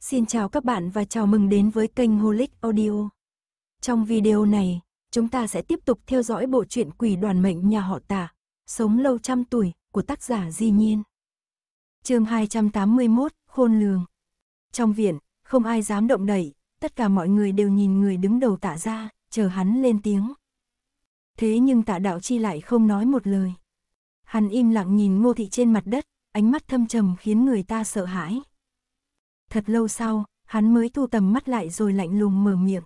Xin chào các bạn và chào mừng đến với kênh Holic Audio. Trong video này, chúng ta sẽ tiếp tục theo dõi bộ truyện Quỷ đoàn mệnh nhà họ Tả, Sống lâu trăm tuổi của tác giả Di Nhiên. Chương 281, Khôn lường. Trong viện, không ai dám động đậy, tất cả mọi người đều nhìn người đứng đầu Tả ra, chờ hắn lên tiếng. Thế nhưng Tạ Đạo Chi lại không nói một lời. Hắn im lặng nhìn Ngô Thị trên mặt đất, ánh mắt thâm trầm khiến người ta sợ hãi. Thật lâu sau, hắn mới thu tầm mắt lại rồi lạnh lùng mở miệng.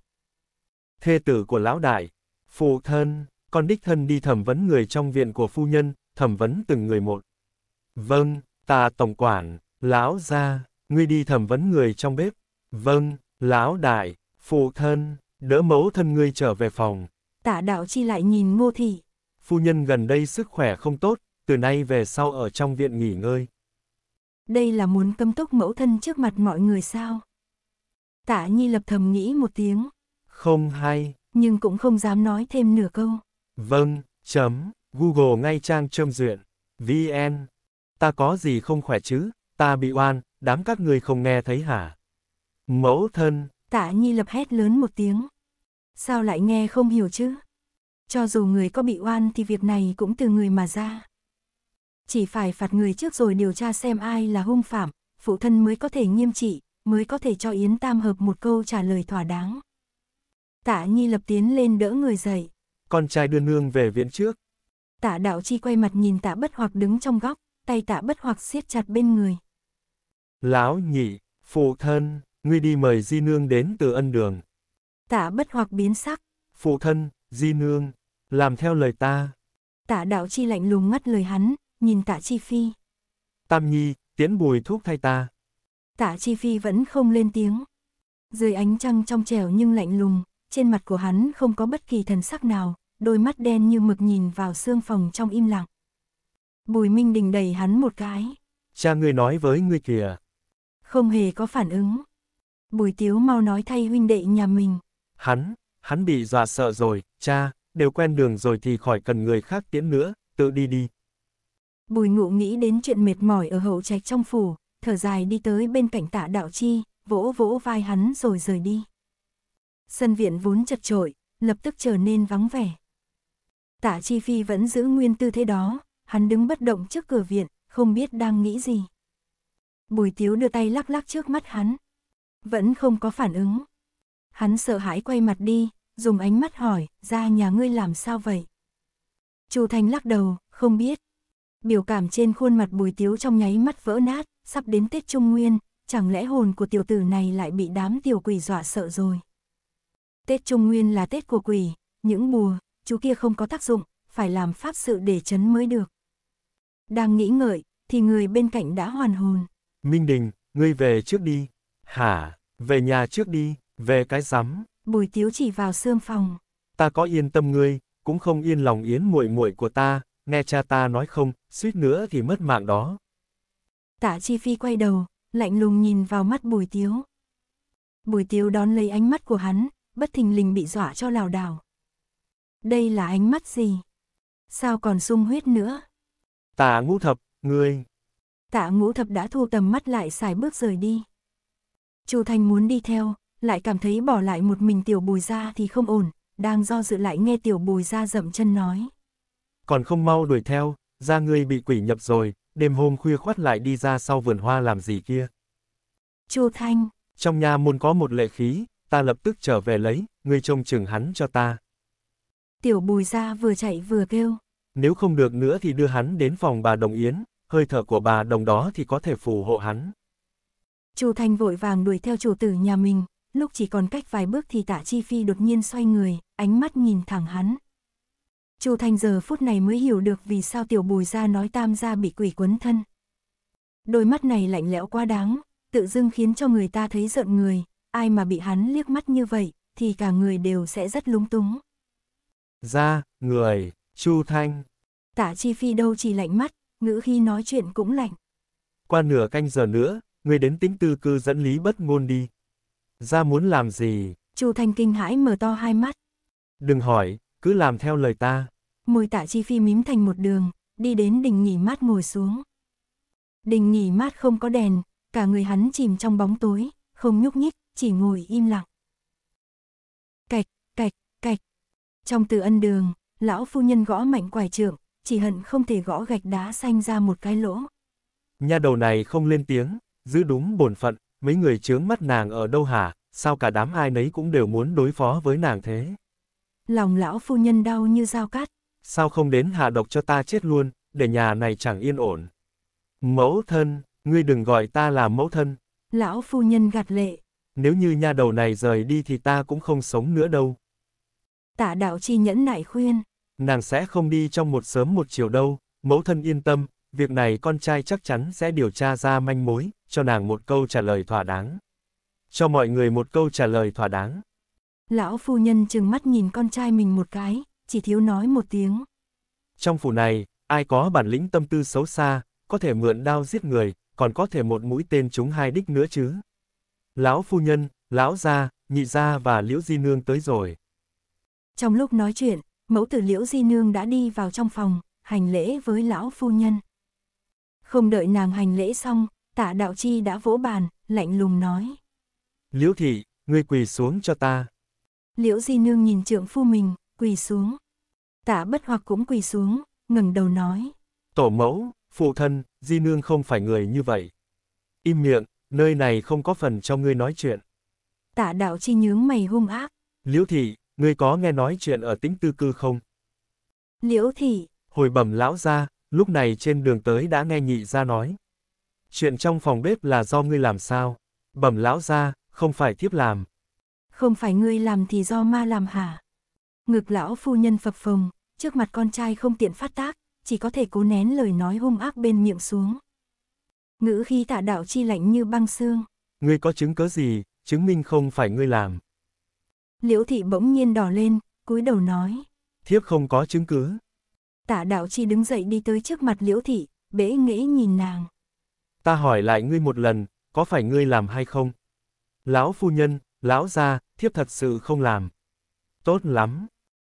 Thê tử của lão đại, phụ thân, con đích thân đi thẩm vấn người trong viện của phu nhân, thẩm vấn từng người một. Vâng, ta tổng quản, lão gia, ngươi đi thẩm vấn người trong bếp. Vâng, lão đại, phụ thân, đỡ mẫu thân ngươi trở về phòng. Tạ đạo chi lại nhìn ngô thị. Phu nhân gần đây sức khỏe không tốt, từ nay về sau ở trong viện nghỉ ngơi đây là muốn cấm túc mẫu thân trước mặt mọi người sao? Tạ Nhi lập thầm nghĩ một tiếng. Không hay. Nhưng cũng không dám nói thêm nửa câu. Vâng, chấm, Google ngay trang trơm duyện, VN. Ta có gì không khỏe chứ, ta bị oan, đám các người không nghe thấy hả? Mẫu thân. Tạ Nhi lập hét lớn một tiếng. Sao lại nghe không hiểu chứ? Cho dù người có bị oan thì việc này cũng từ người mà ra chỉ phải phạt người trước rồi điều tra xem ai là hung phạm, phụ thân mới có thể nghiêm trị, mới có thể cho Yến Tam hợp một câu trả lời thỏa đáng. Tạ Nhi lập tiến lên đỡ người dậy. Con trai đưa nương về viện trước. Tạ đạo chi quay mặt nhìn tạ bất hoặc đứng trong góc, tay tạ bất hoặc siết chặt bên người. Lão nhị, phụ thân, ngươi đi mời di nương đến từ ân đường. Tạ bất hoặc biến sắc. Phụ thân, di nương, làm theo lời ta. Tạ đạo chi lạnh lùng ngắt lời hắn, nhìn tạ chi phi. Tam nhi, tiến bùi thuốc thay ta. Tạ chi phi vẫn không lên tiếng. Dưới ánh trăng trong trẻo nhưng lạnh lùng, trên mặt của hắn không có bất kỳ thần sắc nào, đôi mắt đen như mực nhìn vào xương phòng trong im lặng. Bùi Minh Đình đẩy hắn một cái. Cha ngươi nói với ngươi kìa. Không hề có phản ứng. Bùi Tiếu mau nói thay huynh đệ nhà mình. Hắn, hắn bị dọa sợ rồi, cha, đều quen đường rồi thì khỏi cần người khác tiễn nữa, tự đi đi. Bùi ngụ nghĩ đến chuyện mệt mỏi ở hậu trạch trong phủ, thở dài đi tới bên cạnh tạ đạo chi, vỗ vỗ vai hắn rồi rời đi. Sân viện vốn chật trội, lập tức trở nên vắng vẻ. Tạ Chi Phi vẫn giữ nguyên tư thế đó, hắn đứng bất động trước cửa viện, không biết đang nghĩ gì. Bùi Tiếu đưa tay lắc lắc trước mắt hắn. Vẫn không có phản ứng. Hắn sợ hãi quay mặt đi, dùng ánh mắt hỏi, ra nhà ngươi làm sao vậy? Chu Thành lắc đầu, không biết. Biểu cảm trên khuôn mặt bùi tiếu trong nháy mắt vỡ nát, sắp đến Tết Trung Nguyên, chẳng lẽ hồn của tiểu tử này lại bị đám tiểu quỷ dọa sợ rồi. Tết Trung Nguyên là Tết của quỷ, những bùa, chú kia không có tác dụng, phải làm pháp sự để chấn mới được. Đang nghĩ ngợi, thì người bên cạnh đã hoàn hồn. Minh Đình, ngươi về trước đi. Hả, về nhà trước đi, về cái rắm. Bùi tiếu chỉ vào sương phòng. Ta có yên tâm ngươi, cũng không yên lòng yến muội muội của ta, nghe cha ta nói không, suýt nữa thì mất mạng đó. Tạ Chi Phi quay đầu, lạnh lùng nhìn vào mắt Bùi Tiếu. Bùi Tiếu đón lấy ánh mắt của hắn, bất thình lình bị dọa cho lào đảo. Đây là ánh mắt gì? Sao còn sung huyết nữa? Tạ ngũ thập, ngươi... Tạ ngũ thập đã thu tầm mắt lại xài bước rời đi. Chu Thanh muốn đi theo, lại cảm thấy bỏ lại một mình tiểu bùi ra thì không ổn, đang do dự lại nghe tiểu bùi ra dậm chân nói còn không mau đuổi theo, ra ngươi bị quỷ nhập rồi, đêm hôm khuya khoát lại đi ra sau vườn hoa làm gì kia. Chu Thanh. Trong nhà môn có một lệ khí, ta lập tức trở về lấy, ngươi trông chừng hắn cho ta. Tiểu bùi ra vừa chạy vừa kêu. Nếu không được nữa thì đưa hắn đến phòng bà Đồng Yến, hơi thở của bà Đồng đó thì có thể phù hộ hắn. Chu Thanh vội vàng đuổi theo chủ tử nhà mình, lúc chỉ còn cách vài bước thì Tả chi phi đột nhiên xoay người, ánh mắt nhìn thẳng hắn, Chu Thanh giờ phút này mới hiểu được vì sao tiểu bùi ra nói tam gia bị quỷ quấn thân. Đôi mắt này lạnh lẽo quá đáng, tự dưng khiến cho người ta thấy giận người, ai mà bị hắn liếc mắt như vậy, thì cả người đều sẽ rất lúng túng. Ra, người, Chu Thanh. Tả Chi Phi đâu chỉ lạnh mắt, ngữ khi nói chuyện cũng lạnh. Qua nửa canh giờ nữa, người đến tính tư cư dẫn lý bất ngôn đi. Ra muốn làm gì? Chu Thanh kinh hãi mở to hai mắt. Đừng hỏi, cứ làm theo lời ta. Môi tạ chi phi mím thành một đường, đi đến đình nghỉ mát ngồi xuống. Đình nghỉ mát không có đèn, cả người hắn chìm trong bóng tối, không nhúc nhích, chỉ ngồi im lặng. Cạch, cạch, cạch. Trong từ ân đường, lão phu nhân gõ mạnh quải trượng, chỉ hận không thể gõ gạch đá xanh ra một cái lỗ. Nhà đầu này không lên tiếng, giữ đúng bổn phận, mấy người chướng mắt nàng ở đâu hả, sao cả đám ai nấy cũng đều muốn đối phó với nàng thế lòng lão phu nhân đau như dao cắt. Sao không đến hạ độc cho ta chết luôn, để nhà này chẳng yên ổn. Mẫu thân, ngươi đừng gọi ta là mẫu thân. Lão phu nhân gạt lệ. Nếu như nha đầu này rời đi thì ta cũng không sống nữa đâu. Tạ đạo chi nhẫn nại khuyên. Nàng sẽ không đi trong một sớm một chiều đâu, mẫu thân yên tâm, việc này con trai chắc chắn sẽ điều tra ra manh mối, cho nàng một câu trả lời thỏa đáng. Cho mọi người một câu trả lời thỏa đáng. Lão phu nhân chừng mắt nhìn con trai mình một cái, chỉ thiếu nói một tiếng. Trong phủ này, ai có bản lĩnh tâm tư xấu xa, có thể mượn đao giết người, còn có thể một mũi tên trúng hai đích nữa chứ. Lão phu nhân, lão gia, nhị gia và liễu di nương tới rồi. Trong lúc nói chuyện, mẫu tử liễu di nương đã đi vào trong phòng, hành lễ với lão phu nhân. Không đợi nàng hành lễ xong, tạ đạo chi đã vỗ bàn, lạnh lùng nói. Liễu thị, ngươi quỳ xuống cho ta. Liễu Di Nương nhìn trượng phu mình, quỳ xuống. Tả bất hoặc cũng quỳ xuống, ngẩng đầu nói. Tổ mẫu, phụ thân, Di Nương không phải người như vậy. Im miệng, nơi này không có phần cho ngươi nói chuyện. Tả đạo chi nhướng mày hung ác. Liễu thị, ngươi có nghe nói chuyện ở tĩnh tư cư không? Liễu thị. Hồi bẩm lão ra, lúc này trên đường tới đã nghe nhị ra nói. Chuyện trong phòng bếp là do ngươi làm sao? Bẩm lão ra, không phải thiếp làm. Không phải ngươi làm thì do ma làm hả? Ngực lão phu nhân phập phồng, trước mặt con trai không tiện phát tác, chỉ có thể cố nén lời nói hung ác bên miệng xuống. Ngữ khí tạ đạo chi lạnh như băng xương. Ngươi có chứng cớ gì, chứng minh không phải ngươi làm. Liễu thị bỗng nhiên đỏ lên, cúi đầu nói. Thiếp không có chứng cứ. Tạ đạo chi đứng dậy đi tới trước mặt liễu thị, bế nghễ nhìn nàng. Ta hỏi lại ngươi một lần, có phải ngươi làm hay không? Lão phu nhân, lão gia, thiếp thật sự không làm. Tốt lắm.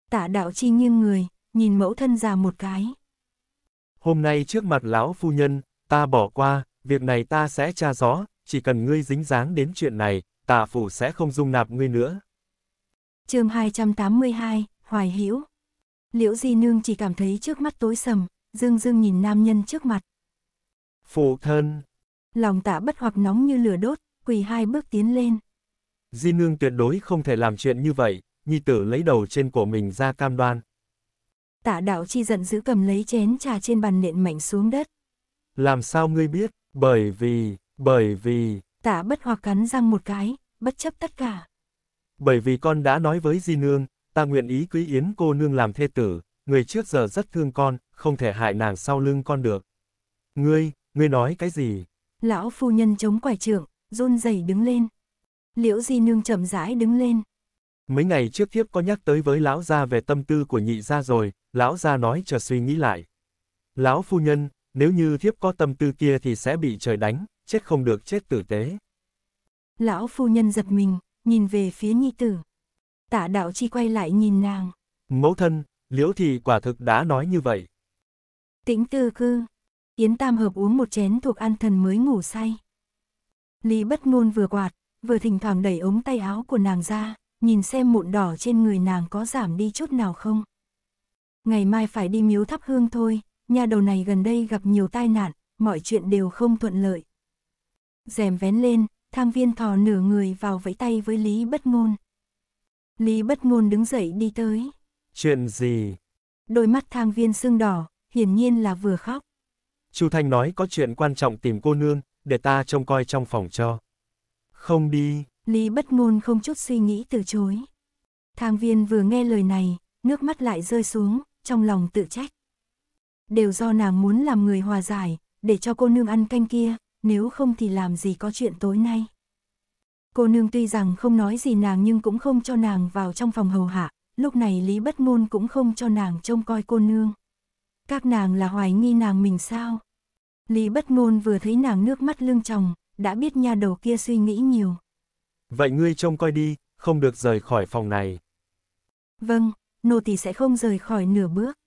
Tạ đạo chi nghiêng người, nhìn mẫu thân già một cái. Hôm nay trước mặt lão phu nhân, ta bỏ qua, việc này ta sẽ tra gió, chỉ cần ngươi dính dáng đến chuyện này, tạ phủ sẽ không dung nạp ngươi nữa. chương 282, Hoài hiểu, Liễu Di Nương chỉ cảm thấy trước mắt tối sầm, dương dương nhìn nam nhân trước mặt. Phụ thân! Lòng tạ bất hoặc nóng như lửa đốt, quỳ hai bước tiến lên. Di nương tuyệt đối không thể làm chuyện như vậy, nhi tử lấy đầu trên của mình ra cam đoan. Tạ đạo chi giận dữ cầm lấy chén trà trên bàn nện mạnh xuống đất. Làm sao ngươi biết, bởi vì, bởi vì... Tạ bất hoặc cắn răng một cái, bất chấp tất cả. Bởi vì con đã nói với Di Nương, ta nguyện ý quý Yến cô nương làm thê tử, người trước giờ rất thương con, không thể hại nàng sau lưng con được. Ngươi, ngươi nói cái gì? Lão phu nhân chống quải trưởng, run rẩy đứng lên. Liễu Di Nương chậm rãi đứng lên. Mấy ngày trước thiếp có nhắc tới với lão gia về tâm tư của nhị gia rồi, lão gia nói chờ suy nghĩ lại. Lão phu nhân, nếu như thiếp có tâm tư kia thì sẽ bị trời đánh, chết không được chết tử tế. Lão phu nhân giật mình, nhìn về phía nhi tử. Tả đạo chi quay lại nhìn nàng. Mẫu thân, liễu thị quả thực đã nói như vậy. Tĩnh tư cư. Yến Tam Hợp uống một chén thuộc an thần mới ngủ say. Lý bất ngôn vừa quạt, vừa thỉnh thoảng đẩy ống tay áo của nàng ra, nhìn xem mụn đỏ trên người nàng có giảm đi chút nào không. Ngày mai phải đi miếu thắp hương thôi, nhà đầu này gần đây gặp nhiều tai nạn, mọi chuyện đều không thuận lợi. rèm vén lên, thang viên thò nửa người vào vẫy tay với Lý Bất Ngôn. Lý Bất Ngôn đứng dậy đi tới. Chuyện gì? Đôi mắt thang viên sưng đỏ, hiển nhiên là vừa khóc. Chu Thanh nói có chuyện quan trọng tìm cô nương, để ta trông coi trong phòng cho. Không đi. Lý bất ngôn không chút suy nghĩ từ chối. Thang viên vừa nghe lời này, nước mắt lại rơi xuống, trong lòng tự trách. Đều do nàng muốn làm người hòa giải, để cho cô nương ăn canh kia, nếu không thì làm gì có chuyện tối nay. Cô nương tuy rằng không nói gì nàng nhưng cũng không cho nàng vào trong phòng hầu hạ, lúc này Lý Bất Môn cũng không cho nàng trông coi cô nương. Các nàng là hoài nghi nàng mình sao? Lý Bất Môn vừa thấy nàng nước mắt lưng tròng, đã biết nha đầu kia suy nghĩ nhiều. Vậy ngươi trông coi đi, không được rời khỏi phòng này. Vâng, nô tỳ sẽ không rời khỏi nửa bước.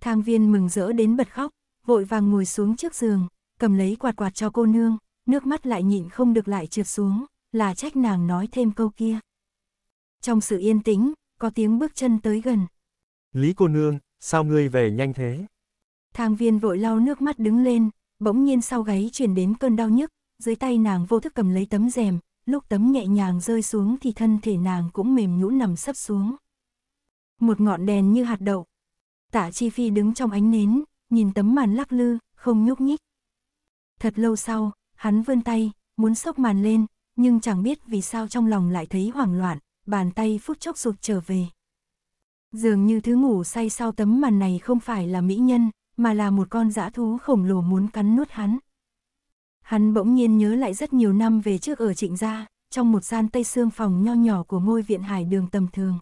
Thang viên mừng rỡ đến bật khóc, vội vàng ngồi xuống trước giường, cầm lấy quạt quạt cho cô nương, nước mắt lại nhịn không được lại trượt xuống, là trách nàng nói thêm câu kia. Trong sự yên tĩnh, có tiếng bước chân tới gần. Lý cô nương, sao ngươi về nhanh thế? Thang viên vội lau nước mắt đứng lên, bỗng nhiên sau gáy chuyển đến cơn đau nhức, dưới tay nàng vô thức cầm lấy tấm rèm, lúc tấm nhẹ nhàng rơi xuống thì thân thể nàng cũng mềm nhũn nằm sấp xuống. Một ngọn đèn như hạt đậu. Tạ Chi Phi đứng trong ánh nến, nhìn tấm màn lắc lư, không nhúc nhích. Thật lâu sau, hắn vươn tay, muốn sốc màn lên, nhưng chẳng biết vì sao trong lòng lại thấy hoảng loạn, bàn tay phút chốc rụt trở về. Dường như thứ ngủ say sau tấm màn này không phải là mỹ nhân, mà là một con dã thú khổng lồ muốn cắn nuốt hắn. Hắn bỗng nhiên nhớ lại rất nhiều năm về trước ở trịnh gia, trong một gian tây xương phòng nho nhỏ của ngôi viện hải đường tầm thường.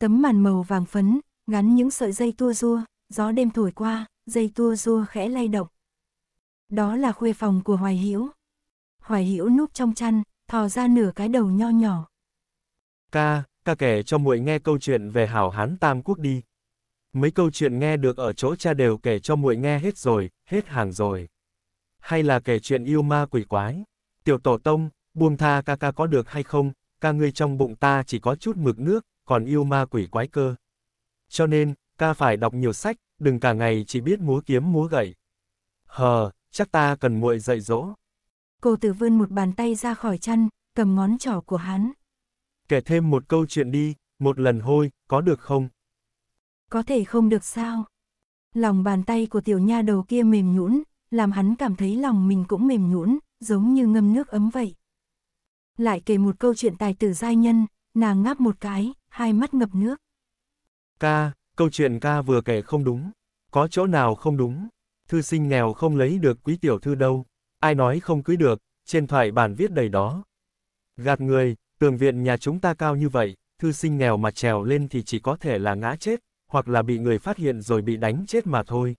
Tấm màn màu vàng phấn, gắn những sợi dây tua rua, gió đêm thổi qua, dây tua rua khẽ lay động. Đó là khuê phòng của Hoài Hữu. Hoài Hữu núp trong chăn, thò ra nửa cái đầu nho nhỏ. Ca, ca kể cho muội nghe câu chuyện về hảo hán Tam Quốc đi. Mấy câu chuyện nghe được ở chỗ cha đều kể cho muội nghe hết rồi, hết hàng rồi hay là kể chuyện yêu ma quỷ quái. Tiểu tổ tông, buông tha ca ca có được hay không, ca ngươi trong bụng ta chỉ có chút mực nước, còn yêu ma quỷ quái cơ. Cho nên, ca phải đọc nhiều sách, đừng cả ngày chỉ biết múa kiếm múa gậy. Hờ, chắc ta cần muội dạy dỗ. Cô tử vươn một bàn tay ra khỏi chăn, cầm ngón trỏ của hắn. Kể thêm một câu chuyện đi, một lần hôi, có được không? Có thể không được sao? Lòng bàn tay của tiểu nha đầu kia mềm nhũn, làm hắn cảm thấy lòng mình cũng mềm nhũn, giống như ngâm nước ấm vậy. Lại kể một câu chuyện tài tử giai nhân, nàng ngáp một cái, hai mắt ngập nước. Ca, câu chuyện ca vừa kể không đúng, có chỗ nào không đúng, thư sinh nghèo không lấy được quý tiểu thư đâu, ai nói không cưới được, trên thoại bản viết đầy đó. Gạt người, tường viện nhà chúng ta cao như vậy, thư sinh nghèo mà trèo lên thì chỉ có thể là ngã chết, hoặc là bị người phát hiện rồi bị đánh chết mà thôi.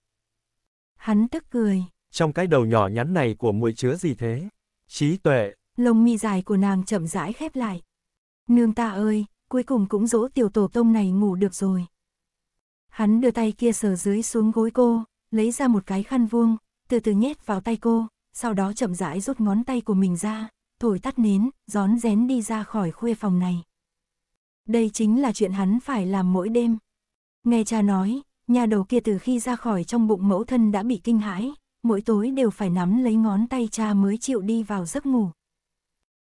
Hắn tức cười trong cái đầu nhỏ nhắn này của muội chứa gì thế? Trí tuệ. Lông mi dài của nàng chậm rãi khép lại. Nương ta ơi, cuối cùng cũng dỗ tiểu tổ tông này ngủ được rồi. Hắn đưa tay kia sờ dưới xuống gối cô, lấy ra một cái khăn vuông, từ từ nhét vào tay cô, sau đó chậm rãi rút ngón tay của mình ra, thổi tắt nến, gión rén đi ra khỏi khuê phòng này. Đây chính là chuyện hắn phải làm mỗi đêm. Nghe cha nói, nhà đầu kia từ khi ra khỏi trong bụng mẫu thân đã bị kinh hãi, mỗi tối đều phải nắm lấy ngón tay cha mới chịu đi vào giấc ngủ.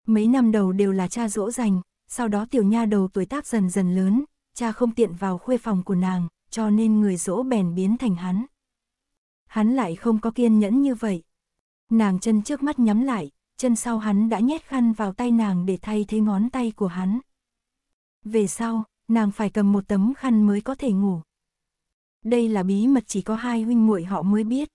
Mấy năm đầu đều là cha dỗ dành, sau đó tiểu nha đầu tuổi tác dần dần lớn, cha không tiện vào khuê phòng của nàng, cho nên người dỗ bèn biến thành hắn. Hắn lại không có kiên nhẫn như vậy. Nàng chân trước mắt nhắm lại, chân sau hắn đã nhét khăn vào tay nàng để thay thế ngón tay của hắn. Về sau, nàng phải cầm một tấm khăn mới có thể ngủ. Đây là bí mật chỉ có hai huynh muội họ mới biết.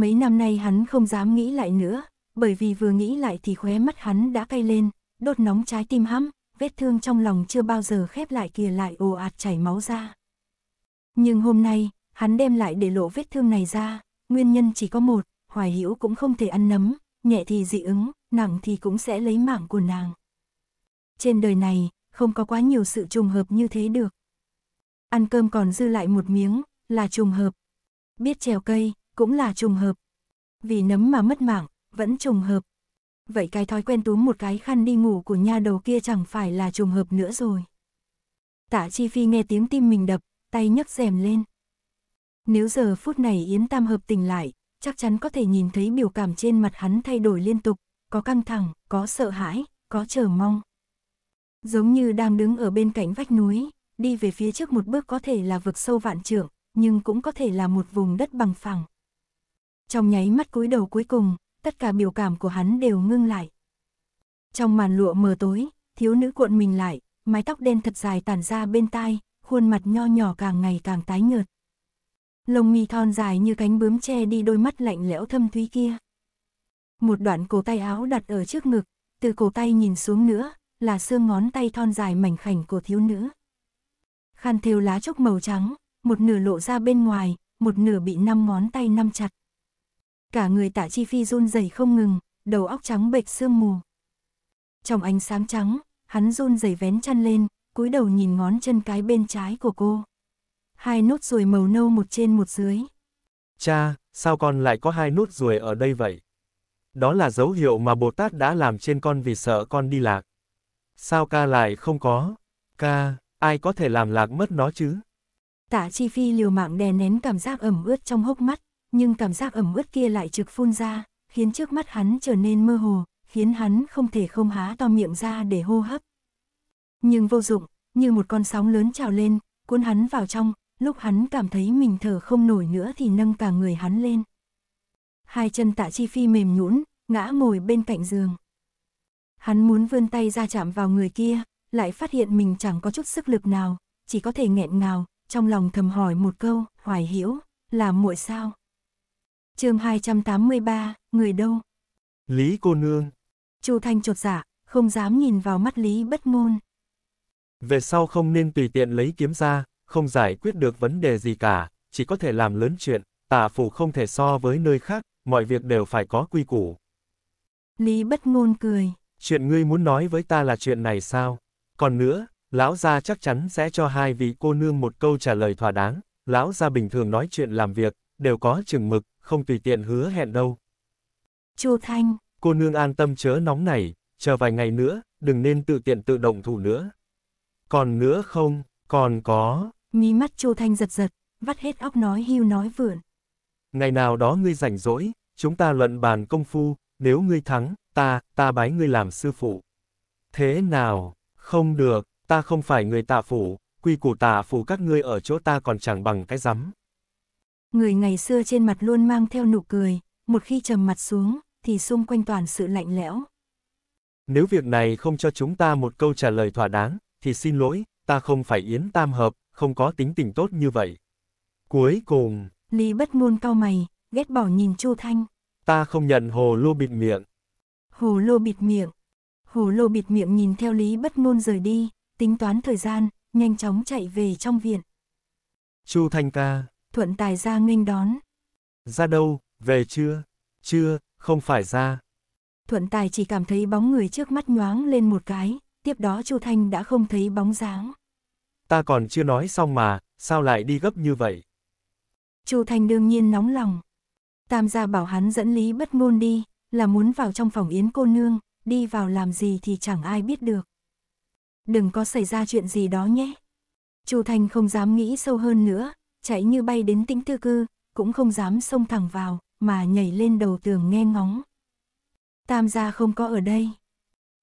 Mấy năm nay hắn không dám nghĩ lại nữa, bởi vì vừa nghĩ lại thì khóe mắt hắn đã cay lên, đốt nóng trái tim hắm, vết thương trong lòng chưa bao giờ khép lại kìa lại ồ ạt chảy máu ra. Nhưng hôm nay, hắn đem lại để lộ vết thương này ra, nguyên nhân chỉ có một, hoài hữu cũng không thể ăn nấm, nhẹ thì dị ứng, nặng thì cũng sẽ lấy mạng của nàng. Trên đời này, không có quá nhiều sự trùng hợp như thế được. Ăn cơm còn dư lại một miếng, là trùng hợp. Biết trèo cây, cũng là trùng hợp. Vì nấm mà mất mạng, vẫn trùng hợp. Vậy cái thói quen túm một cái khăn đi ngủ của nha đầu kia chẳng phải là trùng hợp nữa rồi. Tạ Chi Phi nghe tiếng tim mình đập, tay nhấc rèm lên. Nếu giờ phút này Yến Tam hợp tỉnh lại, chắc chắn có thể nhìn thấy biểu cảm trên mặt hắn thay đổi liên tục, có căng thẳng, có sợ hãi, có chờ mong. Giống như đang đứng ở bên cạnh vách núi, đi về phía trước một bước có thể là vực sâu vạn trượng, nhưng cũng có thể là một vùng đất bằng phẳng. Trong nháy mắt cúi đầu cuối cùng, tất cả biểu cảm của hắn đều ngưng lại. Trong màn lụa mờ tối, thiếu nữ cuộn mình lại, mái tóc đen thật dài tản ra bên tai, khuôn mặt nho nhỏ càng ngày càng tái nhợt. Lông mi thon dài như cánh bướm che đi đôi mắt lạnh lẽo thâm thúy kia. Một đoạn cổ tay áo đặt ở trước ngực, từ cổ tay nhìn xuống nữa, là xương ngón tay thon dài mảnh khảnh của thiếu nữ. Khăn thêu lá trúc màu trắng, một nửa lộ ra bên ngoài, một nửa bị năm ngón tay nắm chặt cả người tạ chi phi run rẩy không ngừng, đầu óc trắng bệch sương mù. Trong ánh sáng trắng, hắn run rẩy vén chăn lên, cúi đầu nhìn ngón chân cái bên trái của cô. Hai nốt ruồi màu nâu một trên một dưới. Cha, sao con lại có hai nốt ruồi ở đây vậy? Đó là dấu hiệu mà Bồ Tát đã làm trên con vì sợ con đi lạc. Sao ca lại không có? Ca, ai có thể làm lạc mất nó chứ? Tạ Chi Phi liều mạng đè nén cảm giác ẩm ướt trong hốc mắt, nhưng cảm giác ẩm ướt kia lại trực phun ra, khiến trước mắt hắn trở nên mơ hồ, khiến hắn không thể không há to miệng ra để hô hấp. Nhưng vô dụng, như một con sóng lớn trào lên, cuốn hắn vào trong, lúc hắn cảm thấy mình thở không nổi nữa thì nâng cả người hắn lên. Hai chân tạ chi phi mềm nhũn, ngã ngồi bên cạnh giường. Hắn muốn vươn tay ra chạm vào người kia, lại phát hiện mình chẳng có chút sức lực nào, chỉ có thể nghẹn ngào, trong lòng thầm hỏi một câu, hoài hiểu, là muội sao? chương 283, người đâu? Lý cô nương. Chu Thanh trột dạ, không dám nhìn vào mắt Lý bất ngôn. Về sau không nên tùy tiện lấy kiếm ra, không giải quyết được vấn đề gì cả, chỉ có thể làm lớn chuyện, tả phủ không thể so với nơi khác, mọi việc đều phải có quy củ. Lý bất ngôn cười. Chuyện ngươi muốn nói với ta là chuyện này sao? Còn nữa, lão gia chắc chắn sẽ cho hai vị cô nương một câu trả lời thỏa đáng, lão gia bình thường nói chuyện làm việc, đều có chừng mực, không tùy tiện hứa hẹn đâu. Chu Thanh. Cô nương an tâm chớ nóng này, chờ vài ngày nữa, đừng nên tự tiện tự động thủ nữa. Còn nữa không, còn có. Mí mắt Chu Thanh giật giật, vắt hết óc nói hưu nói vượn. Ngày nào đó ngươi rảnh rỗi, chúng ta luận bàn công phu, nếu ngươi thắng, ta, ta bái ngươi làm sư phụ. Thế nào, không được, ta không phải người tạ phủ, quy củ tạ phủ các ngươi ở chỗ ta còn chẳng bằng cái rắm. Người ngày xưa trên mặt luôn mang theo nụ cười, một khi trầm mặt xuống, thì xung quanh toàn sự lạnh lẽo. Nếu việc này không cho chúng ta một câu trả lời thỏa đáng, thì xin lỗi, ta không phải yến tam hợp, không có tính tình tốt như vậy. Cuối cùng, Lý bất ngôn cau mày, ghét bỏ nhìn Chu Thanh. Ta không nhận hồ lô bịt miệng. Hồ lô bịt miệng. Hồ lô bịt miệng nhìn theo Lý bất ngôn rời đi, tính toán thời gian, nhanh chóng chạy về trong viện. Chu Thanh ca, thuận tài ra nghênh đón. Ra đâu, về chưa? Chưa, không phải ra. Thuận tài chỉ cảm thấy bóng người trước mắt nhoáng lên một cái, tiếp đó Chu Thanh đã không thấy bóng dáng. Ta còn chưa nói xong mà, sao lại đi gấp như vậy? Chu Thanh đương nhiên nóng lòng. Tam gia bảo hắn dẫn lý bất ngôn đi, là muốn vào trong phòng yến cô nương, đi vào làm gì thì chẳng ai biết được. Đừng có xảy ra chuyện gì đó nhé. Chu Thanh không dám nghĩ sâu hơn nữa, chạy như bay đến tĩnh tư cư, cũng không dám xông thẳng vào, mà nhảy lên đầu tường nghe ngóng. Tam gia không có ở đây.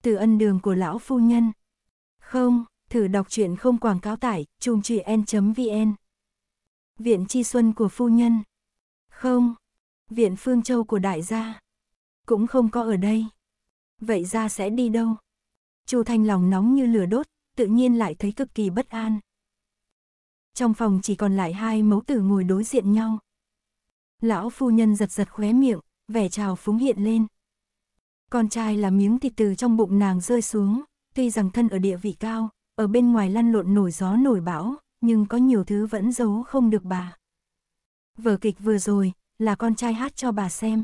Từ ân đường của lão phu nhân. Không, thử đọc truyện không quảng cáo tải, chùm truyện.vn. Viện Chi Xuân của phu nhân. Không, viện Phương Châu của đại gia. Cũng không có ở đây. Vậy ra sẽ đi đâu? Chu Thanh lòng nóng như lửa đốt, tự nhiên lại thấy cực kỳ bất an trong phòng chỉ còn lại hai mẫu tử ngồi đối diện nhau. Lão phu nhân giật giật khóe miệng, vẻ trào phúng hiện lên. Con trai là miếng thịt từ trong bụng nàng rơi xuống, tuy rằng thân ở địa vị cao, ở bên ngoài lăn lộn nổi gió nổi bão, nhưng có nhiều thứ vẫn giấu không được bà. Vở kịch vừa rồi, là con trai hát cho bà xem.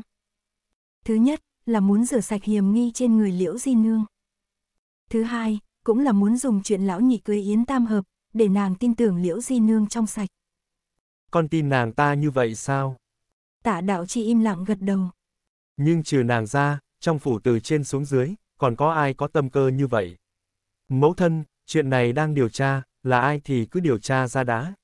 Thứ nhất, là muốn rửa sạch hiềm nghi trên người liễu di nương. Thứ hai, cũng là muốn dùng chuyện lão nhị cưới Yến Tam Hợp để nàng tin tưởng liễu di nương trong sạch. Con tin nàng ta như vậy sao? Tạ đạo chi im lặng gật đầu. Nhưng trừ nàng ra, trong phủ từ trên xuống dưới, còn có ai có tâm cơ như vậy? Mẫu thân, chuyện này đang điều tra, là ai thì cứ điều tra ra đã.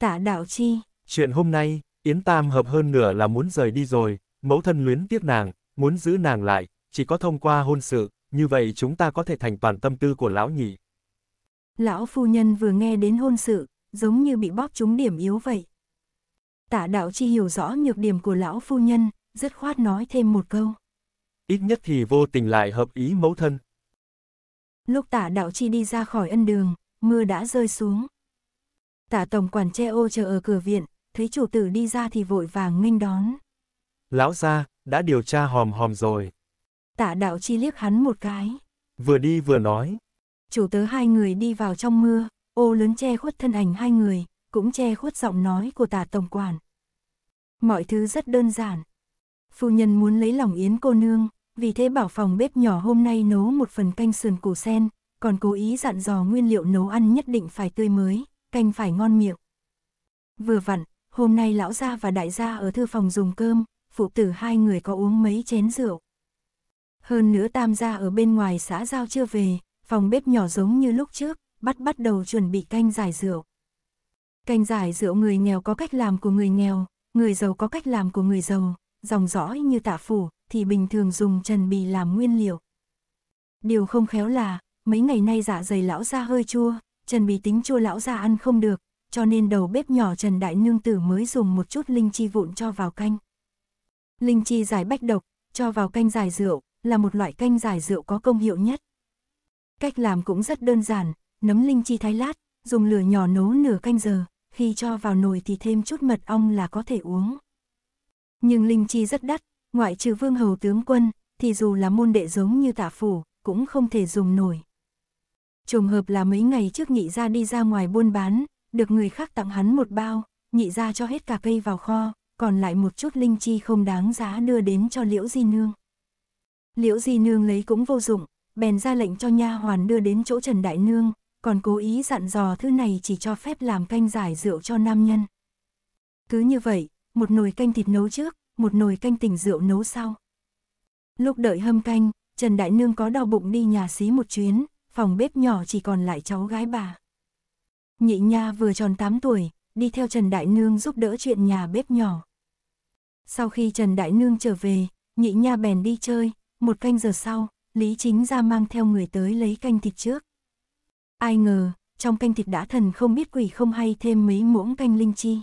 Tạ đạo chi. Chuyện hôm nay, Yến Tam hợp hơn nửa là muốn rời đi rồi, mẫu thân luyến tiếc nàng, muốn giữ nàng lại, chỉ có thông qua hôn sự, như vậy chúng ta có thể thành toàn tâm tư của lão nhị. Lão phu nhân vừa nghe đến hôn sự, giống như bị bóp trúng điểm yếu vậy. Tả đạo chi hiểu rõ nhược điểm của lão phu nhân, dứt khoát nói thêm một câu. Ít nhất thì vô tình lại hợp ý mẫu thân. Lúc tả đạo chi đi ra khỏi ân đường, mưa đã rơi xuống. Tả tổng quản che ô chờ ở cửa viện, thấy chủ tử đi ra thì vội vàng nghênh đón. Lão gia đã điều tra hòm hòm rồi. Tả đạo chi liếc hắn một cái. Vừa đi vừa nói chủ tớ hai người đi vào trong mưa, ô lớn che khuất thân ảnh hai người, cũng che khuất giọng nói của tả tổng quản. Mọi thứ rất đơn giản. Phu nhân muốn lấy lòng yến cô nương, vì thế bảo phòng bếp nhỏ hôm nay nấu một phần canh sườn củ sen, còn cố ý dặn dò nguyên liệu nấu ăn nhất định phải tươi mới, canh phải ngon miệng. Vừa vặn, hôm nay lão gia và đại gia ở thư phòng dùng cơm, phụ tử hai người có uống mấy chén rượu. Hơn nữa tam gia ở bên ngoài xã giao chưa về, Phòng bếp nhỏ giống như lúc trước, bắt bắt đầu chuẩn bị canh giải rượu. Canh giải rượu người nghèo có cách làm của người nghèo, người giàu có cách làm của người giàu, dòng dõi như tạ phủ thì bình thường dùng trần bì làm nguyên liệu. Điều không khéo là, mấy ngày nay dạ dày lão ra hơi chua, trần bì tính chua lão ra ăn không được, cho nên đầu bếp nhỏ Trần Đại Nương Tử mới dùng một chút linh chi vụn cho vào canh. Linh chi giải bách độc, cho vào canh giải rượu, là một loại canh giải rượu có công hiệu nhất. Cách làm cũng rất đơn giản, nấm linh chi thái lát, dùng lửa nhỏ nấu nửa canh giờ, khi cho vào nồi thì thêm chút mật ong là có thể uống. Nhưng linh chi rất đắt, ngoại trừ vương hầu tướng quân, thì dù là môn đệ giống như tả phủ, cũng không thể dùng nổi. Trùng hợp là mấy ngày trước nhị ra đi ra ngoài buôn bán, được người khác tặng hắn một bao, nhị ra cho hết cả cây vào kho, còn lại một chút linh chi không đáng giá đưa đến cho liễu di nương. Liễu di nương lấy cũng vô dụng, bèn ra lệnh cho nha hoàn đưa đến chỗ Trần Đại Nương, còn cố ý dặn dò thứ này chỉ cho phép làm canh giải rượu cho nam nhân. Cứ như vậy, một nồi canh thịt nấu trước, một nồi canh tỉnh rượu nấu sau. Lúc đợi hâm canh, Trần Đại Nương có đau bụng đi nhà xí một chuyến, phòng bếp nhỏ chỉ còn lại cháu gái bà. Nhị Nha vừa tròn 8 tuổi, đi theo Trần Đại Nương giúp đỡ chuyện nhà bếp nhỏ. Sau khi Trần Đại Nương trở về, Nhị Nha bèn đi chơi, một canh giờ sau, Lý Chính gia mang theo người tới lấy canh thịt trước. Ai ngờ, trong canh thịt đã thần không biết quỷ không hay thêm mấy muỗng canh linh chi.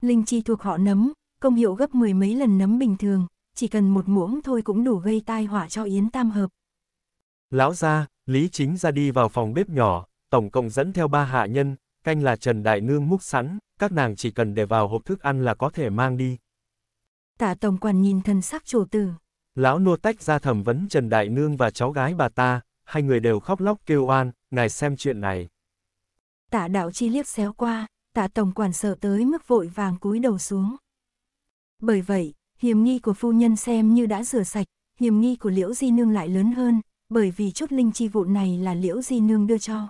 Linh chi thuộc họ nấm, công hiệu gấp mười mấy lần nấm bình thường, chỉ cần một muỗng thôi cũng đủ gây tai họa cho Yến Tam Hợp. Lão gia Lý Chính gia đi vào phòng bếp nhỏ, tổng cộng dẫn theo ba hạ nhân, canh là Trần Đại Nương múc sẵn, các nàng chỉ cần để vào hộp thức ăn là có thể mang đi. Tả tổng quản nhìn thần sắc chủ tử, Lão nua tách ra thẩm vấn Trần Đại Nương và cháu gái bà ta, hai người đều khóc lóc kêu oan, ngài xem chuyện này. Tạ đạo chi liếc xéo qua, tạ tổng quản sợ tới mức vội vàng cúi đầu xuống. Bởi vậy, hiểm nghi của phu nhân xem như đã rửa sạch, hiểm nghi của liễu di nương lại lớn hơn, bởi vì chút linh chi vụ này là liễu di nương đưa cho.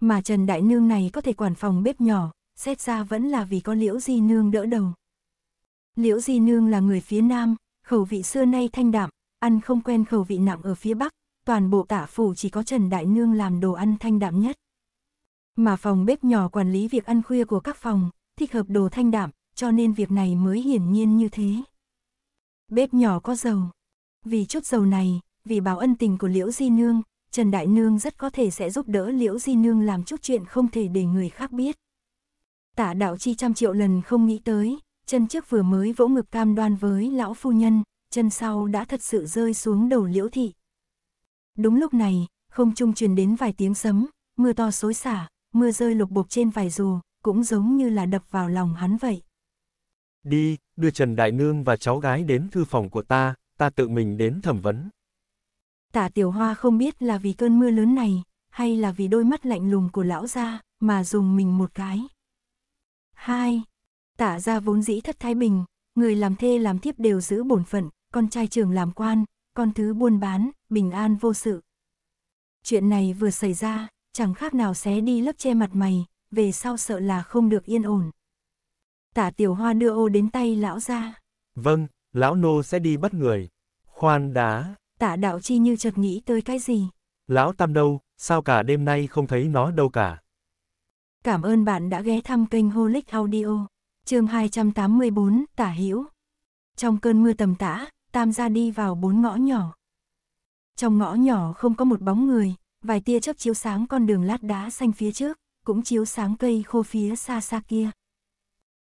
Mà Trần Đại Nương này có thể quản phòng bếp nhỏ, xét ra vẫn là vì có liễu di nương đỡ đầu. Liễu di nương là người phía nam, khẩu vị xưa nay thanh đạm, ăn không quen khẩu vị nặng ở phía Bắc, toàn bộ tả phủ chỉ có Trần Đại Nương làm đồ ăn thanh đạm nhất. Mà phòng bếp nhỏ quản lý việc ăn khuya của các phòng, thích hợp đồ thanh đạm, cho nên việc này mới hiển nhiên như thế. Bếp nhỏ có dầu. Vì chút dầu này, vì báo ân tình của Liễu Di Nương, Trần Đại Nương rất có thể sẽ giúp đỡ Liễu Di Nương làm chút chuyện không thể để người khác biết. Tả đạo chi trăm triệu lần không nghĩ tới, chân trước vừa mới vỗ ngực cam đoan với lão phu nhân, chân sau đã thật sự rơi xuống đầu liễu thị. Đúng lúc này, không trung truyền đến vài tiếng sấm, mưa to xối xả, mưa rơi lục bục trên vài dù, cũng giống như là đập vào lòng hắn vậy. Đi, đưa Trần Đại Nương và cháu gái đến thư phòng của ta, ta tự mình đến thẩm vấn. Tả Tiểu Hoa không biết là vì cơn mưa lớn này, hay là vì đôi mắt lạnh lùng của lão gia, mà dùng mình một cái. Hai, Tả gia vốn dĩ thất thái bình, người làm thê làm thiếp đều giữ bổn phận, con trai trưởng làm quan, con thứ buôn bán, bình an vô sự. Chuyện này vừa xảy ra, chẳng khác nào xé đi lớp che mặt mày, về sau sợ là không được yên ổn. Tả tiểu hoa đưa ô đến tay lão ra. Vâng, lão nô sẽ đi bắt người. Khoan đá. Tả đạo chi như chợt nghĩ tới cái gì. Lão tam đâu, sao cả đêm nay không thấy nó đâu cả. Cảm ơn bạn đã ghé thăm kênh Holic Audio chương 284, tả hữu Trong cơn mưa tầm tã, Tam gia đi vào bốn ngõ nhỏ. Trong ngõ nhỏ không có một bóng người, vài tia chớp chiếu sáng con đường lát đá xanh phía trước, cũng chiếu sáng cây khô phía xa xa kia.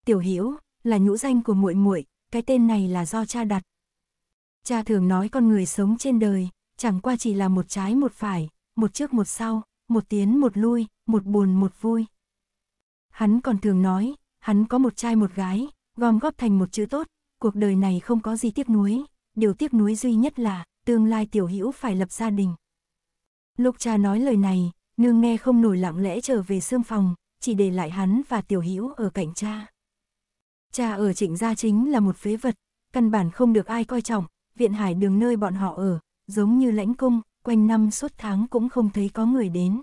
Tiểu Hữu là nhũ danh của muội muội, cái tên này là do cha đặt. Cha thường nói con người sống trên đời, chẳng qua chỉ là một trái một phải, một trước một sau, một tiến một lui, một buồn một vui. Hắn còn thường nói, Hắn có một trai một gái, gom góp thành một chữ tốt, cuộc đời này không có gì tiếc nuối, điều tiếc nuối duy nhất là tương lai tiểu hữu phải lập gia đình. Lúc cha nói lời này, nương nghe không nổi lặng lẽ trở về sương phòng, chỉ để lại hắn và tiểu hữu ở cạnh cha. Cha ở trịnh gia chính là một phế vật, căn bản không được ai coi trọng, viện hải đường nơi bọn họ ở, giống như lãnh cung, quanh năm suốt tháng cũng không thấy có người đến.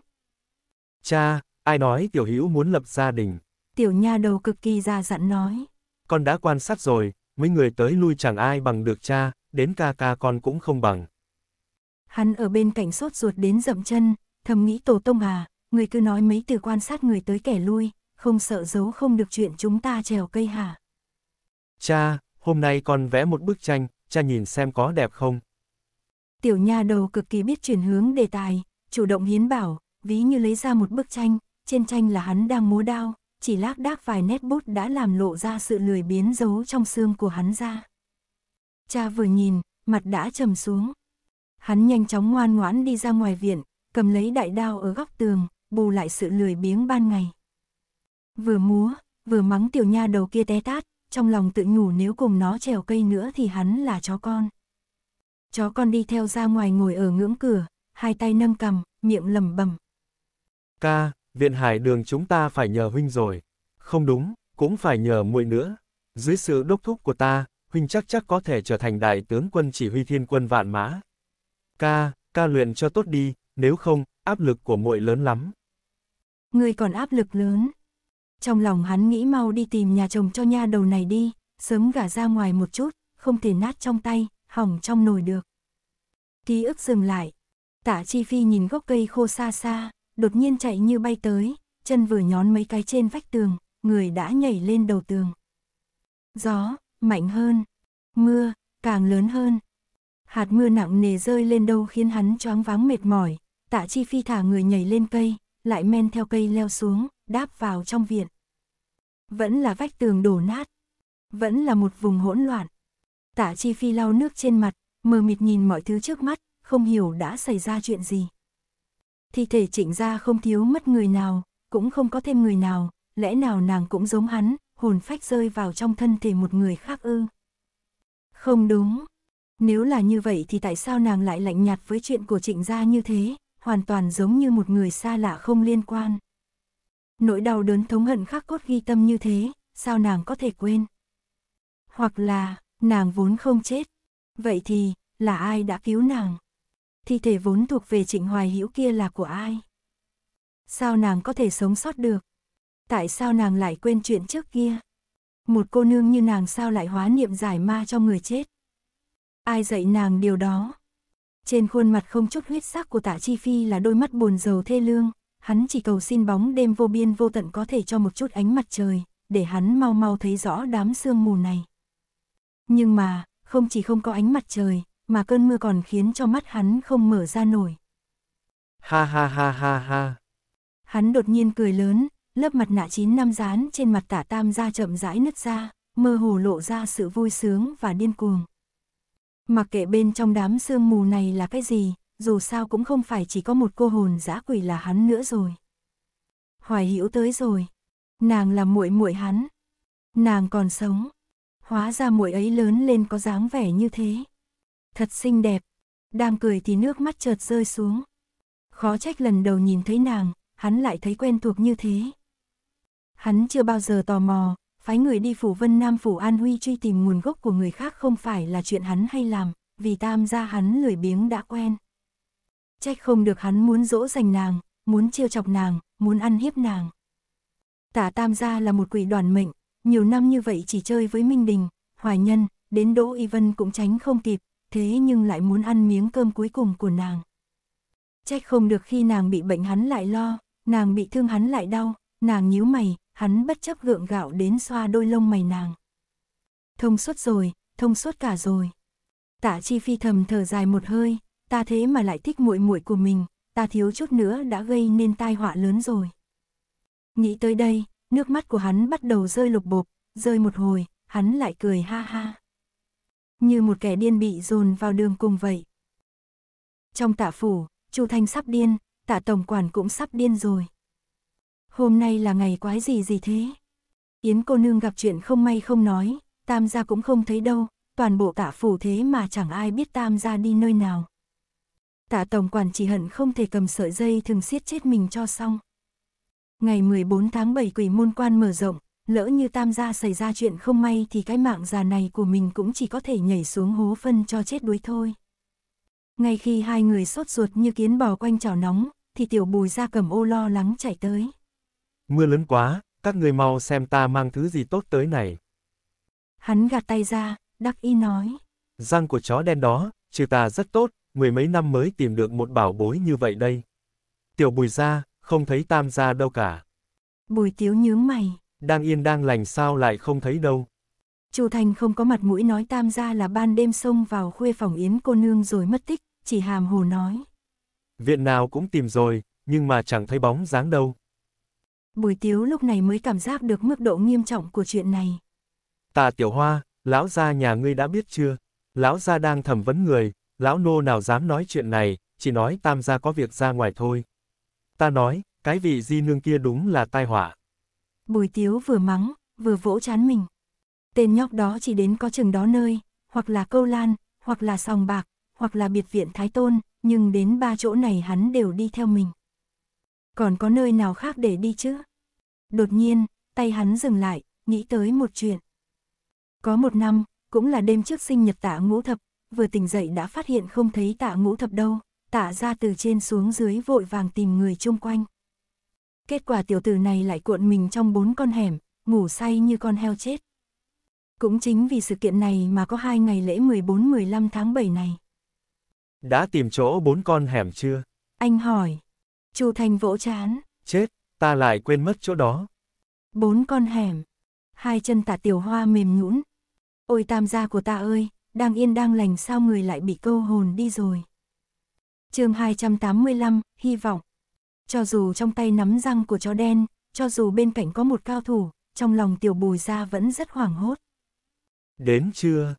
Cha, ai nói tiểu hữu muốn lập gia đình, Tiểu nha đầu cực kỳ già dặn nói. Con đã quan sát rồi, mấy người tới lui chẳng ai bằng được cha, đến ca ca con cũng không bằng. Hắn ở bên cạnh sốt ruột đến rậm chân, thầm nghĩ tổ tông à, người cứ nói mấy từ quan sát người tới kẻ lui, không sợ giấu không được chuyện chúng ta trèo cây hả? Cha, hôm nay con vẽ một bức tranh, cha nhìn xem có đẹp không? Tiểu nha đầu cực kỳ biết chuyển hướng đề tài, chủ động hiến bảo, ví như lấy ra một bức tranh, trên tranh là hắn đang múa đao, chỉ lác đác vài nét bút đã làm lộ ra sự lười biến giấu trong xương của hắn ra. Cha vừa nhìn, mặt đã trầm xuống. Hắn nhanh chóng ngoan ngoãn đi ra ngoài viện, cầm lấy đại đao ở góc tường, bù lại sự lười biếng ban ngày. Vừa múa, vừa mắng tiểu nha đầu kia té tát, trong lòng tự nhủ nếu cùng nó trèo cây nữa thì hắn là chó con. Chó con đi theo ra ngoài ngồi ở ngưỡng cửa, hai tay nâng cầm, miệng lẩm bẩm. Ca, viện hải đường chúng ta phải nhờ huynh rồi. Không đúng, cũng phải nhờ muội nữa. Dưới sự đốc thúc của ta, huynh chắc chắc có thể trở thành đại tướng quân chỉ huy thiên quân vạn mã. Ca, ca luyện cho tốt đi, nếu không, áp lực của muội lớn lắm. Người còn áp lực lớn. Trong lòng hắn nghĩ mau đi tìm nhà chồng cho nha đầu này đi, sớm gả ra ngoài một chút, không thể nát trong tay, hỏng trong nồi được. Ký ức dừng lại. Tả Chi Phi nhìn gốc cây khô xa xa, đột nhiên chạy như bay tới, chân vừa nhón mấy cái trên vách tường, người đã nhảy lên đầu tường. Gió, mạnh hơn, mưa, càng lớn hơn. Hạt mưa nặng nề rơi lên đâu khiến hắn choáng váng mệt mỏi, tạ chi phi thả người nhảy lên cây, lại men theo cây leo xuống, đáp vào trong viện. Vẫn là vách tường đổ nát, vẫn là một vùng hỗn loạn. Tạ chi phi lau nước trên mặt, mờ mịt nhìn mọi thứ trước mắt, không hiểu đã xảy ra chuyện gì thi thể trịnh gia không thiếu mất người nào, cũng không có thêm người nào, lẽ nào nàng cũng giống hắn, hồn phách rơi vào trong thân thể một người khác ư. Không đúng. Nếu là như vậy thì tại sao nàng lại lạnh nhạt với chuyện của trịnh gia như thế, hoàn toàn giống như một người xa lạ không liên quan. Nỗi đau đớn thống hận khắc cốt ghi tâm như thế, sao nàng có thể quên? Hoặc là, nàng vốn không chết. Vậy thì, là ai đã cứu nàng? thi thể vốn thuộc về Trịnh Hoài Hữu kia là của ai? Sao nàng có thể sống sót được? Tại sao nàng lại quên chuyện trước kia? Một cô nương như nàng sao lại hóa niệm giải ma cho người chết? Ai dạy nàng điều đó? Trên khuôn mặt không chút huyết sắc của tạ Chi Phi là đôi mắt buồn rầu thê lương, hắn chỉ cầu xin bóng đêm vô biên vô tận có thể cho một chút ánh mặt trời, để hắn mau mau thấy rõ đám sương mù này. Nhưng mà, không chỉ không có ánh mặt trời, mà cơn mưa còn khiến cho mắt hắn không mở ra nổi. Ha ha ha ha ha. Hắn đột nhiên cười lớn, lớp mặt nạ chín năm dán trên mặt tả tam da chậm rãi nứt ra, mơ hồ lộ ra sự vui sướng và điên cuồng. Mặc kệ bên trong đám sương mù này là cái gì, dù sao cũng không phải chỉ có một cô hồn dã quỷ là hắn nữa rồi. Hoài Hữu tới rồi, nàng là muội muội hắn. Nàng còn sống, hóa ra muội ấy lớn lên có dáng vẻ như thế thật xinh đẹp. Đang cười thì nước mắt chợt rơi xuống. Khó trách lần đầu nhìn thấy nàng, hắn lại thấy quen thuộc như thế. Hắn chưa bao giờ tò mò, phái người đi phủ Vân Nam phủ An Huy truy tìm nguồn gốc của người khác không phải là chuyện hắn hay làm, vì tam gia hắn lười biếng đã quen. Trách không được hắn muốn dỗ dành nàng, muốn trêu chọc nàng, muốn ăn hiếp nàng. Tả tam gia là một quỷ đoàn mệnh, nhiều năm như vậy chỉ chơi với Minh Đình, Hoài Nhân, đến Đỗ Y Vân cũng tránh không kịp, thế nhưng lại muốn ăn miếng cơm cuối cùng của nàng. Trách không được khi nàng bị bệnh hắn lại lo, nàng bị thương hắn lại đau, nàng nhíu mày, hắn bất chấp gượng gạo đến xoa đôi lông mày nàng. Thông suốt rồi, thông suốt cả rồi. Tạ Chi Phi thầm thở dài một hơi, ta thế mà lại thích muội muội của mình, ta thiếu chút nữa đã gây nên tai họa lớn rồi. Nghĩ tới đây, nước mắt của hắn bắt đầu rơi lục bộp, rơi một hồi, hắn lại cười ha ha như một kẻ điên bị dồn vào đường cùng vậy. Trong tạ phủ, Chu Thanh sắp điên, tạ tổng quản cũng sắp điên rồi. Hôm nay là ngày quái gì gì thế? Yến cô nương gặp chuyện không may không nói, tam gia cũng không thấy đâu, toàn bộ tạ phủ thế mà chẳng ai biết tam gia đi nơi nào. Tạ tổng quản chỉ hận không thể cầm sợi dây thường siết chết mình cho xong. Ngày 14 tháng 7 quỷ môn quan mở rộng, lỡ như tam gia xảy ra chuyện không may thì cái mạng già này của mình cũng chỉ có thể nhảy xuống hố phân cho chết đuối thôi. Ngay khi hai người sốt ruột như kiến bò quanh chảo nóng, thì tiểu bùi ra cầm ô lo lắng chạy tới. Mưa lớn quá, các người mau xem ta mang thứ gì tốt tới này. Hắn gạt tay ra, đắc y nói. Răng của chó đen đó, trừ ta rất tốt, mười mấy năm mới tìm được một bảo bối như vậy đây. Tiểu bùi ra, không thấy tam gia đâu cả. Bùi tiếu nhướng mày đang yên đang lành sao lại không thấy đâu. Chu Thành không có mặt mũi nói tam gia là ban đêm xông vào khuê phòng yến cô nương rồi mất tích, chỉ hàm hồ nói. Viện nào cũng tìm rồi, nhưng mà chẳng thấy bóng dáng đâu. Bùi Tiếu lúc này mới cảm giác được mức độ nghiêm trọng của chuyện này. Tạ Tiểu Hoa, lão gia nhà ngươi đã biết chưa? Lão gia đang thẩm vấn người, lão nô nào dám nói chuyện này, chỉ nói tam gia có việc ra ngoài thôi. Ta nói, cái vị di nương kia đúng là tai họa. Bùi tiếu vừa mắng, vừa vỗ chán mình. Tên nhóc đó chỉ đến có chừng đó nơi, hoặc là câu lan, hoặc là sòng bạc, hoặc là biệt viện Thái Tôn, nhưng đến ba chỗ này hắn đều đi theo mình. Còn có nơi nào khác để đi chứ? Đột nhiên, tay hắn dừng lại, nghĩ tới một chuyện. Có một năm, cũng là đêm trước sinh nhật tạ ngũ thập, vừa tỉnh dậy đã phát hiện không thấy tạ ngũ thập đâu, tạ ra từ trên xuống dưới vội vàng tìm người chung quanh. Kết quả tiểu tử này lại cuộn mình trong bốn con hẻm, ngủ say như con heo chết. Cũng chính vì sự kiện này mà có hai ngày lễ 14-15 tháng 7 này. Đã tìm chỗ bốn con hẻm chưa? Anh hỏi. Chu Thành vỗ chán. Chết, ta lại quên mất chỗ đó. Bốn con hẻm. Hai chân tả tiểu hoa mềm nhũn. Ôi tam gia của ta ơi, đang yên đang lành sao người lại bị câu hồn đi rồi. chương 285, hy vọng. Cho dù trong tay nắm răng của chó đen, cho dù bên cạnh có một cao thủ, trong lòng tiểu bùi ra vẫn rất hoảng hốt. Đến chưa?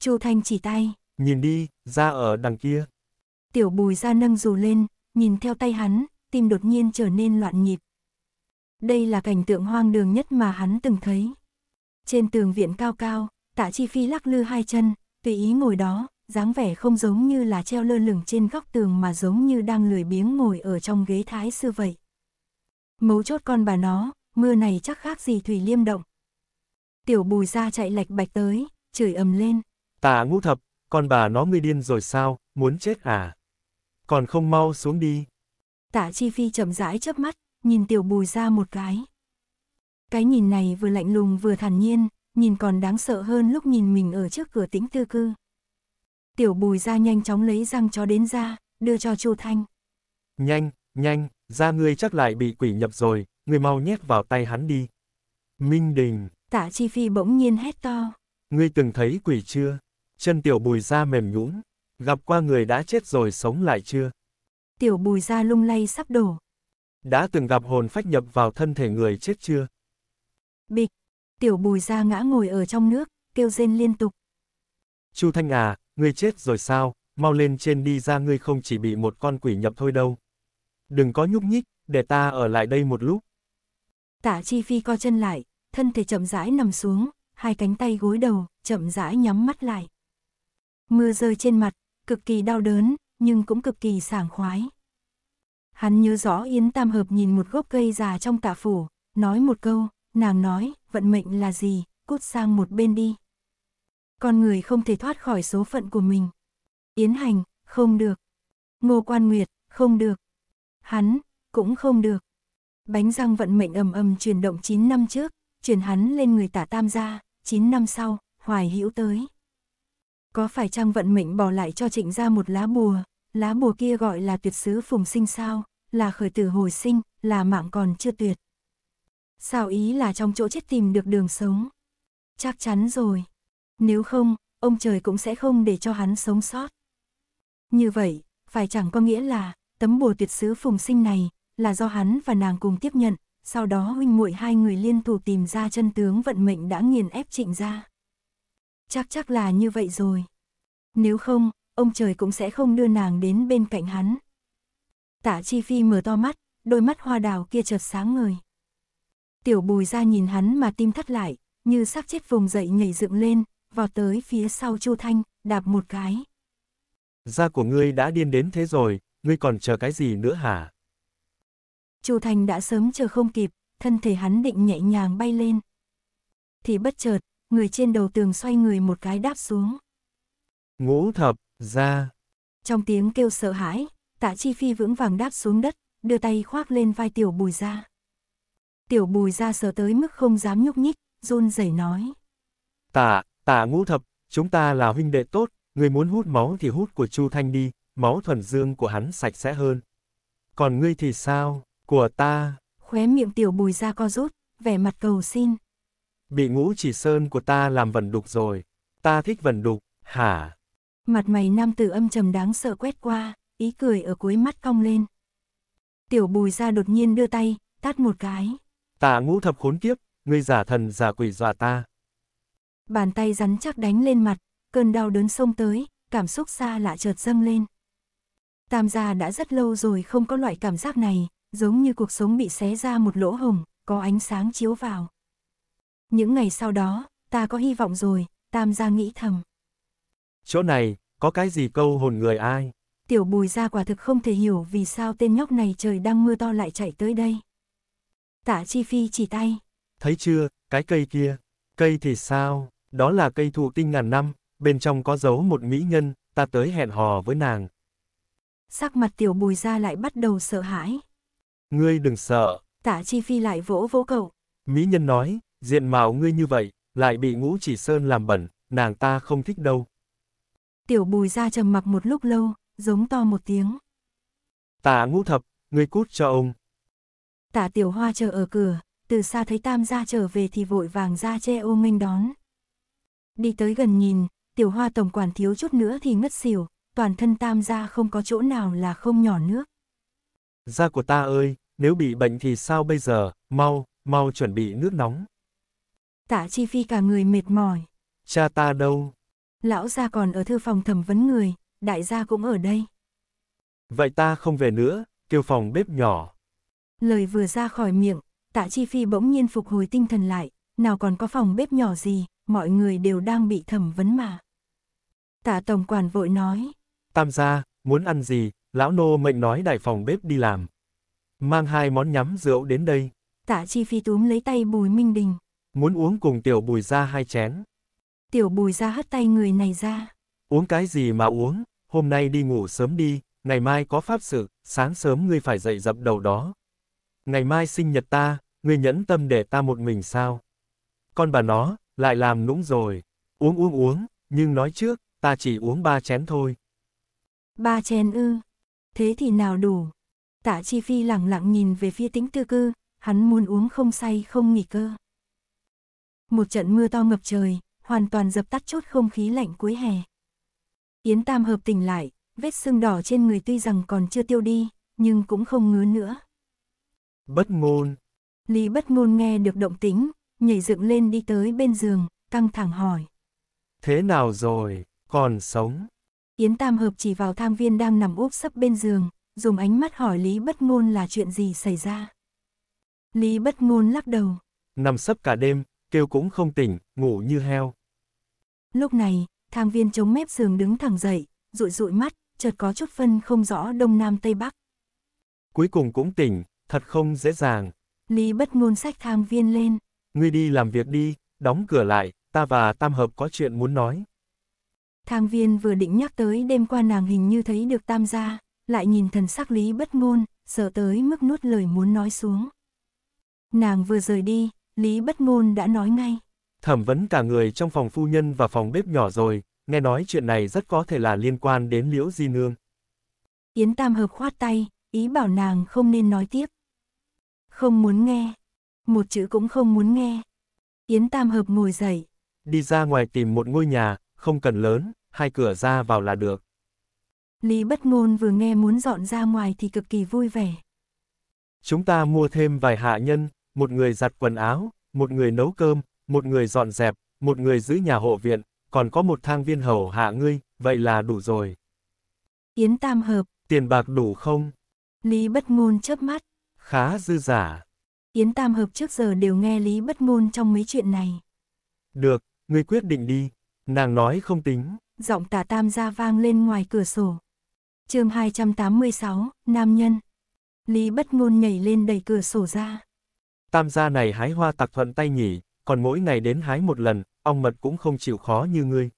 Chu Thanh chỉ tay. Nhìn đi, ra ở đằng kia. Tiểu bùi ra nâng dù lên, nhìn theo tay hắn, tim đột nhiên trở nên loạn nhịp. Đây là cảnh tượng hoang đường nhất mà hắn từng thấy. Trên tường viện cao cao, tạ chi phi lắc lư hai chân, tùy ý ngồi đó, dáng vẻ không giống như là treo lơ lửng trên góc tường mà giống như đang lười biếng ngồi ở trong ghế thái sư vậy. Mấu chốt con bà nó, mưa này chắc khác gì thủy liêm động. Tiểu bùi ra chạy lạch bạch tới, chửi ầm lên. Tà ngũ thập, con bà nó ngươi điên rồi sao, muốn chết à? Còn không mau xuống đi. Tạ Chi Phi chậm rãi chớp mắt, nhìn tiểu bùi ra một cái. Cái nhìn này vừa lạnh lùng vừa thản nhiên, nhìn còn đáng sợ hơn lúc nhìn mình ở trước cửa tĩnh tư cư tiểu bùi ra nhanh chóng lấy răng chó đến ra, đưa cho Chu Thanh. Nhanh, nhanh, ra ngươi chắc lại bị quỷ nhập rồi, ngươi mau nhét vào tay hắn đi. Minh Đình. Tạ Chi Phi bỗng nhiên hét to. Ngươi từng thấy quỷ chưa? Chân tiểu bùi da mềm nhũn, gặp qua người đã chết rồi sống lại chưa? Tiểu bùi da lung lay sắp đổ. Đã từng gặp hồn phách nhập vào thân thể người chết chưa? Bịch, tiểu bùi da ngã ngồi ở trong nước, kêu rên liên tục. Chu Thanh à, ngươi chết rồi sao, mau lên trên đi ra ngươi không chỉ bị một con quỷ nhập thôi đâu. Đừng có nhúc nhích, để ta ở lại đây một lúc. Tạ Chi Phi co chân lại, thân thể chậm rãi nằm xuống, hai cánh tay gối đầu, chậm rãi nhắm mắt lại. Mưa rơi trên mặt, cực kỳ đau đớn, nhưng cũng cực kỳ sảng khoái. Hắn nhớ rõ Yến Tam Hợp nhìn một gốc cây già trong tạ phủ, nói một câu, nàng nói, vận mệnh là gì, cút sang một bên đi. Con người không thể thoát khỏi số phận của mình. Yến Hành, không được. Ngô Quan Nguyệt, không được. Hắn, cũng không được. Bánh răng vận mệnh ầm ầm chuyển động 9 năm trước, chuyển hắn lên người tả tam gia, 9 năm sau, hoài hữu tới. Có phải trang vận mệnh bỏ lại cho trịnh gia một lá bùa, lá bùa kia gọi là tuyệt sứ phùng sinh sao, là khởi tử hồi sinh, là mạng còn chưa tuyệt. Sao ý là trong chỗ chết tìm được đường sống. Chắc chắn rồi. Nếu không, ông trời cũng sẽ không để cho hắn sống sót. Như vậy, phải chẳng có nghĩa là, tấm bùa tuyệt sứ phùng sinh này, là do hắn và nàng cùng tiếp nhận, sau đó huynh muội hai người liên thủ tìm ra chân tướng vận mệnh đã nghiền ép trịnh ra. Chắc chắc là như vậy rồi. Nếu không, ông trời cũng sẽ không đưa nàng đến bên cạnh hắn. Tả Chi Phi mở to mắt, đôi mắt hoa đào kia chợt sáng ngời. Tiểu bùi ra nhìn hắn mà tim thắt lại, như xác chết vùng dậy nhảy dựng lên, vọt tới phía sau Chu Thanh, đạp một cái. Da của ngươi đã điên đến thế rồi, ngươi còn chờ cái gì nữa hả? Chu Thanh đã sớm chờ không kịp, thân thể hắn định nhẹ nhàng bay lên. Thì bất chợt, người trên đầu tường xoay người một cái đáp xuống. Ngũ thập, ra. Trong tiếng kêu sợ hãi, tạ chi phi vững vàng đáp xuống đất, đưa tay khoác lên vai tiểu bùi ra. Tiểu bùi ra sợ tới mức không dám nhúc nhích, run rẩy nói. Tạ, Tạ ngũ thập, chúng ta là huynh đệ tốt, người muốn hút máu thì hút của Chu Thanh đi, máu thuần dương của hắn sạch sẽ hơn. Còn ngươi thì sao, của ta? Khóe miệng tiểu bùi ra co rút, vẻ mặt cầu xin. Bị ngũ chỉ sơn của ta làm vần đục rồi, ta thích vần đục, hả? Mặt mày nam tử âm trầm đáng sợ quét qua, ý cười ở cuối mắt cong lên. Tiểu bùi ra đột nhiên đưa tay, tát một cái. Tạ ngũ thập khốn kiếp, ngươi giả thần giả quỷ dọa ta. Bàn tay rắn chắc đánh lên mặt, cơn đau đớn xông tới, cảm xúc xa lạ chợt dâng lên. Tam gia đã rất lâu rồi không có loại cảm giác này, giống như cuộc sống bị xé ra một lỗ hồng, có ánh sáng chiếu vào. Những ngày sau đó, ta có hy vọng rồi, Tam gia nghĩ thầm. Chỗ này, có cái gì câu hồn người ai? Tiểu bùi ra quả thực không thể hiểu vì sao tên nhóc này trời đang mưa to lại chạy tới đây. Tạ Chi Phi chỉ tay. Thấy chưa, cái cây kia, cây thì sao? đó là cây thụ tinh ngàn năm, bên trong có dấu một mỹ nhân, ta tới hẹn hò với nàng. Sắc mặt tiểu bùi ra lại bắt đầu sợ hãi. Ngươi đừng sợ. Tả chi phi lại vỗ vỗ cậu. Mỹ nhân nói, diện mạo ngươi như vậy, lại bị ngũ chỉ sơn làm bẩn, nàng ta không thích đâu. Tiểu bùi ra trầm mặc một lúc lâu, giống to một tiếng. Tả ngũ thập, ngươi cút cho ông. Tả tiểu hoa chờ ở cửa, từ xa thấy tam gia trở về thì vội vàng ra che ô nghênh đón. Đi tới gần nhìn, tiểu hoa tổng quản thiếu chút nữa thì ngất xỉu, toàn thân tam gia không có chỗ nào là không nhỏ nước. Da của ta ơi, nếu bị bệnh thì sao bây giờ, mau, mau chuẩn bị nước nóng. Tạ Chi Phi cả người mệt mỏi. Cha ta đâu? Lão gia còn ở thư phòng thẩm vấn người, đại gia cũng ở đây. Vậy ta không về nữa, kêu phòng bếp nhỏ. Lời vừa ra khỏi miệng, Tạ Chi Phi bỗng nhiên phục hồi tinh thần lại, nào còn có phòng bếp nhỏ gì, mọi người đều đang bị thẩm vấn mà. Tạ Tổng Quản vội nói. Tam gia, muốn ăn gì, lão nô mệnh nói đại phòng bếp đi làm. Mang hai món nhắm rượu đến đây. Tạ Chi Phi túm lấy tay Bùi Minh Đình. Muốn uống cùng tiểu bùi ra hai chén. Tiểu bùi ra hất tay người này ra. Uống cái gì mà uống, hôm nay đi ngủ sớm đi, ngày mai có pháp sự, sáng sớm ngươi phải dậy dập đầu đó. Ngày mai sinh nhật ta, ngươi nhẫn tâm để ta một mình sao? Con bà nó, lại làm nũng rồi. Uống uống uống, nhưng nói trước, ta chỉ uống ba chén thôi. Ba chén ư, thế thì nào đủ. Tạ Chi Phi lặng lặng nhìn về phía tính tư cư, hắn muốn uống không say không nghỉ cơ. Một trận mưa to ngập trời, hoàn toàn dập tắt chốt không khí lạnh cuối hè. Yến Tam hợp tỉnh lại, vết sưng đỏ trên người tuy rằng còn chưa tiêu đi, nhưng cũng không ngứa nữa. Bất ngôn. Lý bất ngôn nghe được động tính, nhảy dựng lên đi tới bên giường, căng thẳng hỏi. Thế nào rồi, còn sống? Yến Tam Hợp chỉ vào thang viên đang nằm úp sấp bên giường, dùng ánh mắt hỏi Lý Bất Ngôn là chuyện gì xảy ra. Lý Bất Ngôn lắc đầu. Nằm sấp cả đêm, kêu cũng không tỉnh, ngủ như heo. Lúc này, thang viên chống mép giường đứng thẳng dậy, rụi rụi mắt, chợt có chút phân không rõ đông nam tây bắc. Cuối cùng cũng tỉnh, thật không dễ dàng. Lý bất ngôn sách thang viên lên. Ngươi đi làm việc đi, đóng cửa lại, ta và Tam Hợp có chuyện muốn nói. Thang viên vừa định nhắc tới đêm qua nàng hình như thấy được Tam gia, lại nhìn thần sắc lý bất ngôn, sợ tới mức nuốt lời muốn nói xuống. Nàng vừa rời đi, lý bất ngôn đã nói ngay. Thẩm vấn cả người trong phòng phu nhân và phòng bếp nhỏ rồi, nghe nói chuyện này rất có thể là liên quan đến liễu di nương. Yến Tam Hợp khoát tay, ý bảo nàng không nên nói tiếp. Không muốn nghe, một chữ cũng không muốn nghe. Yến Tam Hợp ngồi dậy. Đi ra ngoài tìm một ngôi nhà, không cần lớn, hai cửa ra vào là được. Lý Bất Ngôn vừa nghe muốn dọn ra ngoài thì cực kỳ vui vẻ. Chúng ta mua thêm vài hạ nhân, một người giặt quần áo, một người nấu cơm, một người dọn dẹp, một người giữ nhà hộ viện, còn có một thang viên hầu hạ ngươi, vậy là đủ rồi. Yến Tam Hợp. Tiền bạc đủ không? Lý Bất Ngôn chớp mắt. Khá dư giả. Yến Tam Hợp trước giờ đều nghe Lý Bất Ngôn trong mấy chuyện này. Được, ngươi quyết định đi, nàng nói không tính. Giọng tả tam ra vang lên ngoài cửa sổ. chương 286, Nam Nhân. Lý Bất Ngôn nhảy lên đẩy cửa sổ ra. Tam gia này hái hoa tạc thuận tay nhỉ, còn mỗi ngày đến hái một lần, ong mật cũng không chịu khó như ngươi.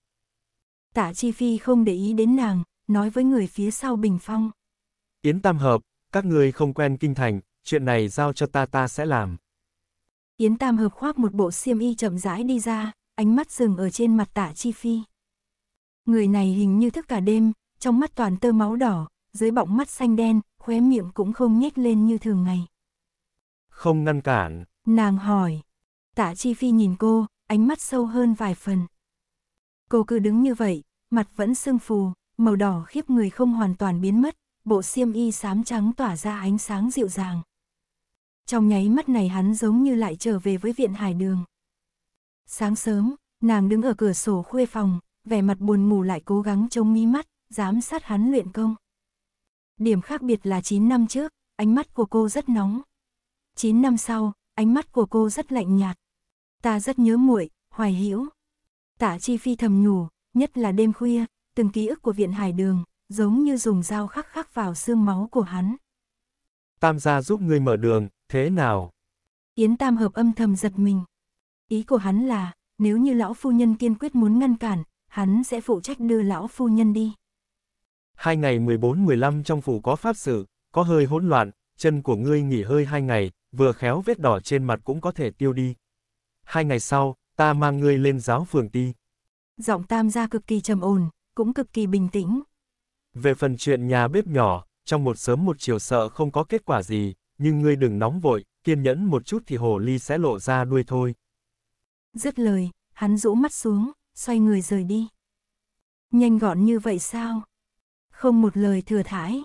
Tả Chi Phi không để ý đến nàng, nói với người phía sau bình phong. Yến Tam Hợp, các ngươi không quen kinh thành, chuyện này giao cho ta ta sẽ làm. Yến Tam hợp khoác một bộ xiêm y chậm rãi đi ra, ánh mắt dừng ở trên mặt tạ Chi Phi. Người này hình như thức cả đêm, trong mắt toàn tơ máu đỏ, dưới bọng mắt xanh đen, khóe miệng cũng không nhếch lên như thường ngày. Không ngăn cản. Nàng hỏi. Tạ Chi Phi nhìn cô, ánh mắt sâu hơn vài phần. Cô cứ đứng như vậy, mặt vẫn sưng phù, màu đỏ khiếp người không hoàn toàn biến mất, bộ xiêm y xám trắng tỏa ra ánh sáng dịu dàng trong nháy mắt này hắn giống như lại trở về với viện hải đường. Sáng sớm, nàng đứng ở cửa sổ khuê phòng, vẻ mặt buồn ngủ lại cố gắng chống mí mắt, giám sát hắn luyện công. Điểm khác biệt là 9 năm trước, ánh mắt của cô rất nóng. 9 năm sau, ánh mắt của cô rất lạnh nhạt. Ta rất nhớ muội, hoài hữu. tạ Chi Phi thầm nhủ, nhất là đêm khuya, từng ký ức của viện hải đường, giống như dùng dao khắc khắc vào xương máu của hắn. Tam gia giúp người mở đường, Thế nào? Yến Tam Hợp âm thầm giật mình. Ý của hắn là, nếu như lão phu nhân kiên quyết muốn ngăn cản, hắn sẽ phụ trách đưa lão phu nhân đi. Hai ngày 14-15 trong phủ có pháp sự, có hơi hỗn loạn, chân của ngươi nghỉ hơi hai ngày, vừa khéo vết đỏ trên mặt cũng có thể tiêu đi. Hai ngày sau, ta mang ngươi lên giáo phường đi Giọng tam gia cực kỳ trầm ổn, cũng cực kỳ bình tĩnh. Về phần chuyện nhà bếp nhỏ, trong một sớm một chiều sợ không có kết quả gì, nhưng ngươi đừng nóng vội, kiên nhẫn một chút thì hồ ly sẽ lộ ra đuôi thôi. Dứt lời, hắn rũ mắt xuống, xoay người rời đi. Nhanh gọn như vậy sao? Không một lời thừa thải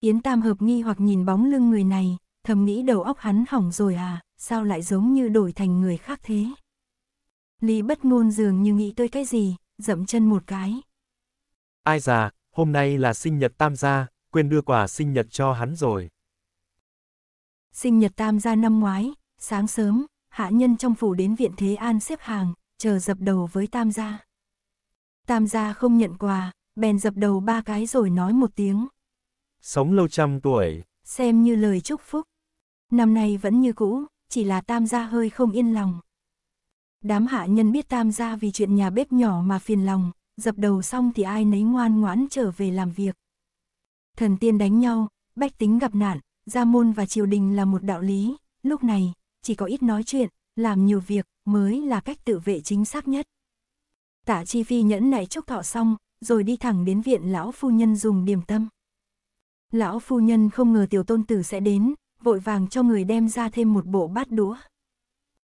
Yến Tam hợp nghi hoặc nhìn bóng lưng người này, thầm nghĩ đầu óc hắn hỏng rồi à, sao lại giống như đổi thành người khác thế? Lý bất ngôn dường như nghĩ tới cái gì, dậm chân một cái. Ai già, hôm nay là sinh nhật Tam gia, quên đưa quà sinh nhật cho hắn rồi sinh nhật tam gia năm ngoái, sáng sớm, hạ nhân trong phủ đến viện Thế An xếp hàng, chờ dập đầu với tam gia. Tam gia không nhận quà, bèn dập đầu ba cái rồi nói một tiếng. Sống lâu trăm tuổi. Xem như lời chúc phúc. Năm nay vẫn như cũ, chỉ là tam gia hơi không yên lòng. Đám hạ nhân biết tam gia vì chuyện nhà bếp nhỏ mà phiền lòng, dập đầu xong thì ai nấy ngoan ngoãn trở về làm việc. Thần tiên đánh nhau, bách tính gặp nạn, Gia môn và triều đình là một đạo lý, lúc này, chỉ có ít nói chuyện, làm nhiều việc mới là cách tự vệ chính xác nhất. Tả Chi Phi nhẫn nại chúc thọ xong, rồi đi thẳng đến viện lão phu nhân dùng điểm tâm. Lão phu nhân không ngờ tiểu tôn tử sẽ đến, vội vàng cho người đem ra thêm một bộ bát đũa.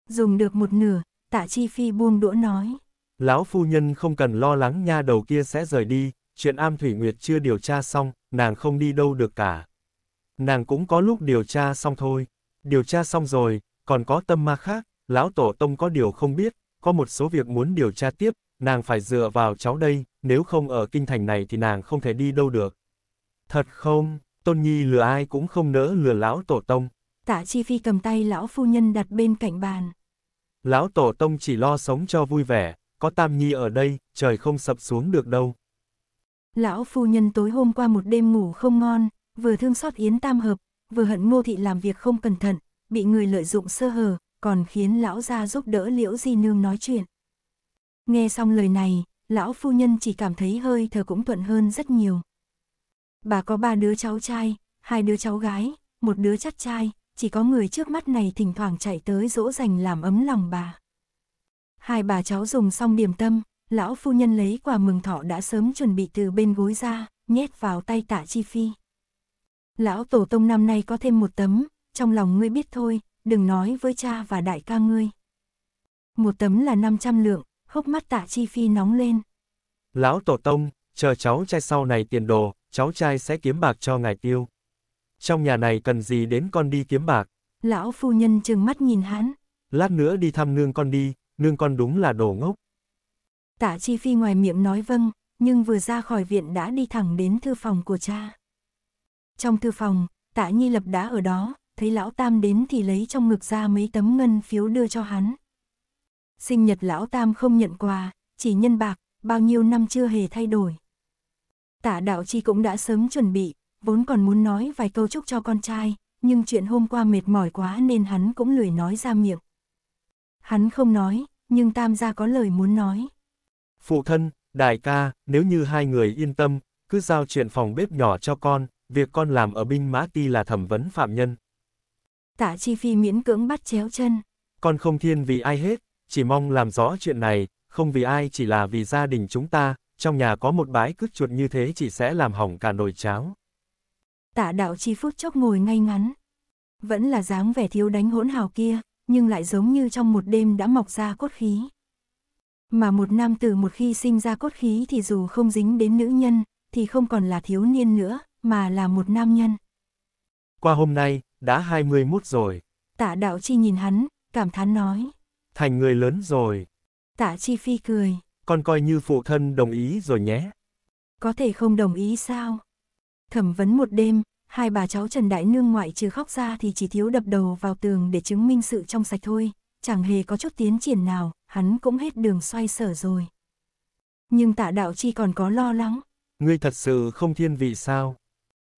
Dùng được một nửa, Tả Chi Phi buông đũa nói. Lão phu nhân không cần lo lắng nha đầu kia sẽ rời đi, chuyện am Thủy Nguyệt chưa điều tra xong, nàng không đi đâu được cả nàng cũng có lúc điều tra xong thôi. Điều tra xong rồi, còn có tâm ma khác, lão tổ tông có điều không biết, có một số việc muốn điều tra tiếp, nàng phải dựa vào cháu đây, nếu không ở kinh thành này thì nàng không thể đi đâu được. Thật không, Tôn Nhi lừa ai cũng không nỡ lừa lão tổ tông. Tạ Chi Phi cầm tay lão phu nhân đặt bên cạnh bàn. Lão tổ tông chỉ lo sống cho vui vẻ, có Tam Nhi ở đây, trời không sập xuống được đâu. Lão phu nhân tối hôm qua một đêm ngủ không ngon, vừa thương xót Yến Tam Hợp, vừa hận Ngô Thị làm việc không cẩn thận, bị người lợi dụng sơ hở, còn khiến lão gia giúp đỡ Liễu Di Nương nói chuyện. Nghe xong lời này, lão phu nhân chỉ cảm thấy hơi thở cũng thuận hơn rất nhiều. Bà có ba đứa cháu trai, hai đứa cháu gái, một đứa chắc trai, chỉ có người trước mắt này thỉnh thoảng chạy tới dỗ dành làm ấm lòng bà. Hai bà cháu dùng xong điểm tâm, lão phu nhân lấy quà mừng thọ đã sớm chuẩn bị từ bên gối ra, nhét vào tay tạ chi phi. Lão Tổ Tông năm nay có thêm một tấm, trong lòng ngươi biết thôi, đừng nói với cha và đại ca ngươi. Một tấm là 500 lượng, hốc mắt tạ chi phi nóng lên. Lão Tổ Tông, chờ cháu trai sau này tiền đồ, cháu trai sẽ kiếm bạc cho ngài tiêu. Trong nhà này cần gì đến con đi kiếm bạc? Lão phu nhân trừng mắt nhìn hắn. Lát nữa đi thăm nương con đi, nương con đúng là đồ ngốc. Tạ Chi Phi ngoài miệng nói vâng, nhưng vừa ra khỏi viện đã đi thẳng đến thư phòng của cha. Trong thư phòng, tạ nhi lập đã ở đó, thấy lão tam đến thì lấy trong ngực ra mấy tấm ngân phiếu đưa cho hắn. Sinh nhật lão tam không nhận quà, chỉ nhân bạc, bao nhiêu năm chưa hề thay đổi. Tạ đạo chi cũng đã sớm chuẩn bị, vốn còn muốn nói vài câu chúc cho con trai, nhưng chuyện hôm qua mệt mỏi quá nên hắn cũng lười nói ra miệng. Hắn không nói, nhưng tam gia có lời muốn nói. Phụ thân, đại ca, nếu như hai người yên tâm, cứ giao chuyện phòng bếp nhỏ cho con, việc con làm ở binh mã ti là thẩm vấn phạm nhân. Tạ Chi Phi miễn cưỡng bắt chéo chân. Con không thiên vì ai hết, chỉ mong làm rõ chuyện này, không vì ai chỉ là vì gia đình chúng ta, trong nhà có một bãi cứt chuột như thế chỉ sẽ làm hỏng cả nồi cháo. Tạ đạo chi phút chốc ngồi ngay ngắn. Vẫn là dáng vẻ thiếu đánh hỗn hào kia, nhưng lại giống như trong một đêm đã mọc ra cốt khí. Mà một nam tử một khi sinh ra cốt khí thì dù không dính đến nữ nhân, thì không còn là thiếu niên nữa, mà là một nam nhân. Qua hôm nay, đã 21 rồi. Tạ đạo chi nhìn hắn, cảm thán nói. Thành người lớn rồi. Tạ chi phi cười. Con coi như phụ thân đồng ý rồi nhé. Có thể không đồng ý sao? Thẩm vấn một đêm, hai bà cháu Trần Đại Nương ngoại trừ khóc ra thì chỉ thiếu đập đầu vào tường để chứng minh sự trong sạch thôi. Chẳng hề có chút tiến triển nào, hắn cũng hết đường xoay sở rồi. Nhưng tạ đạo chi còn có lo lắng. Ngươi thật sự không thiên vị sao?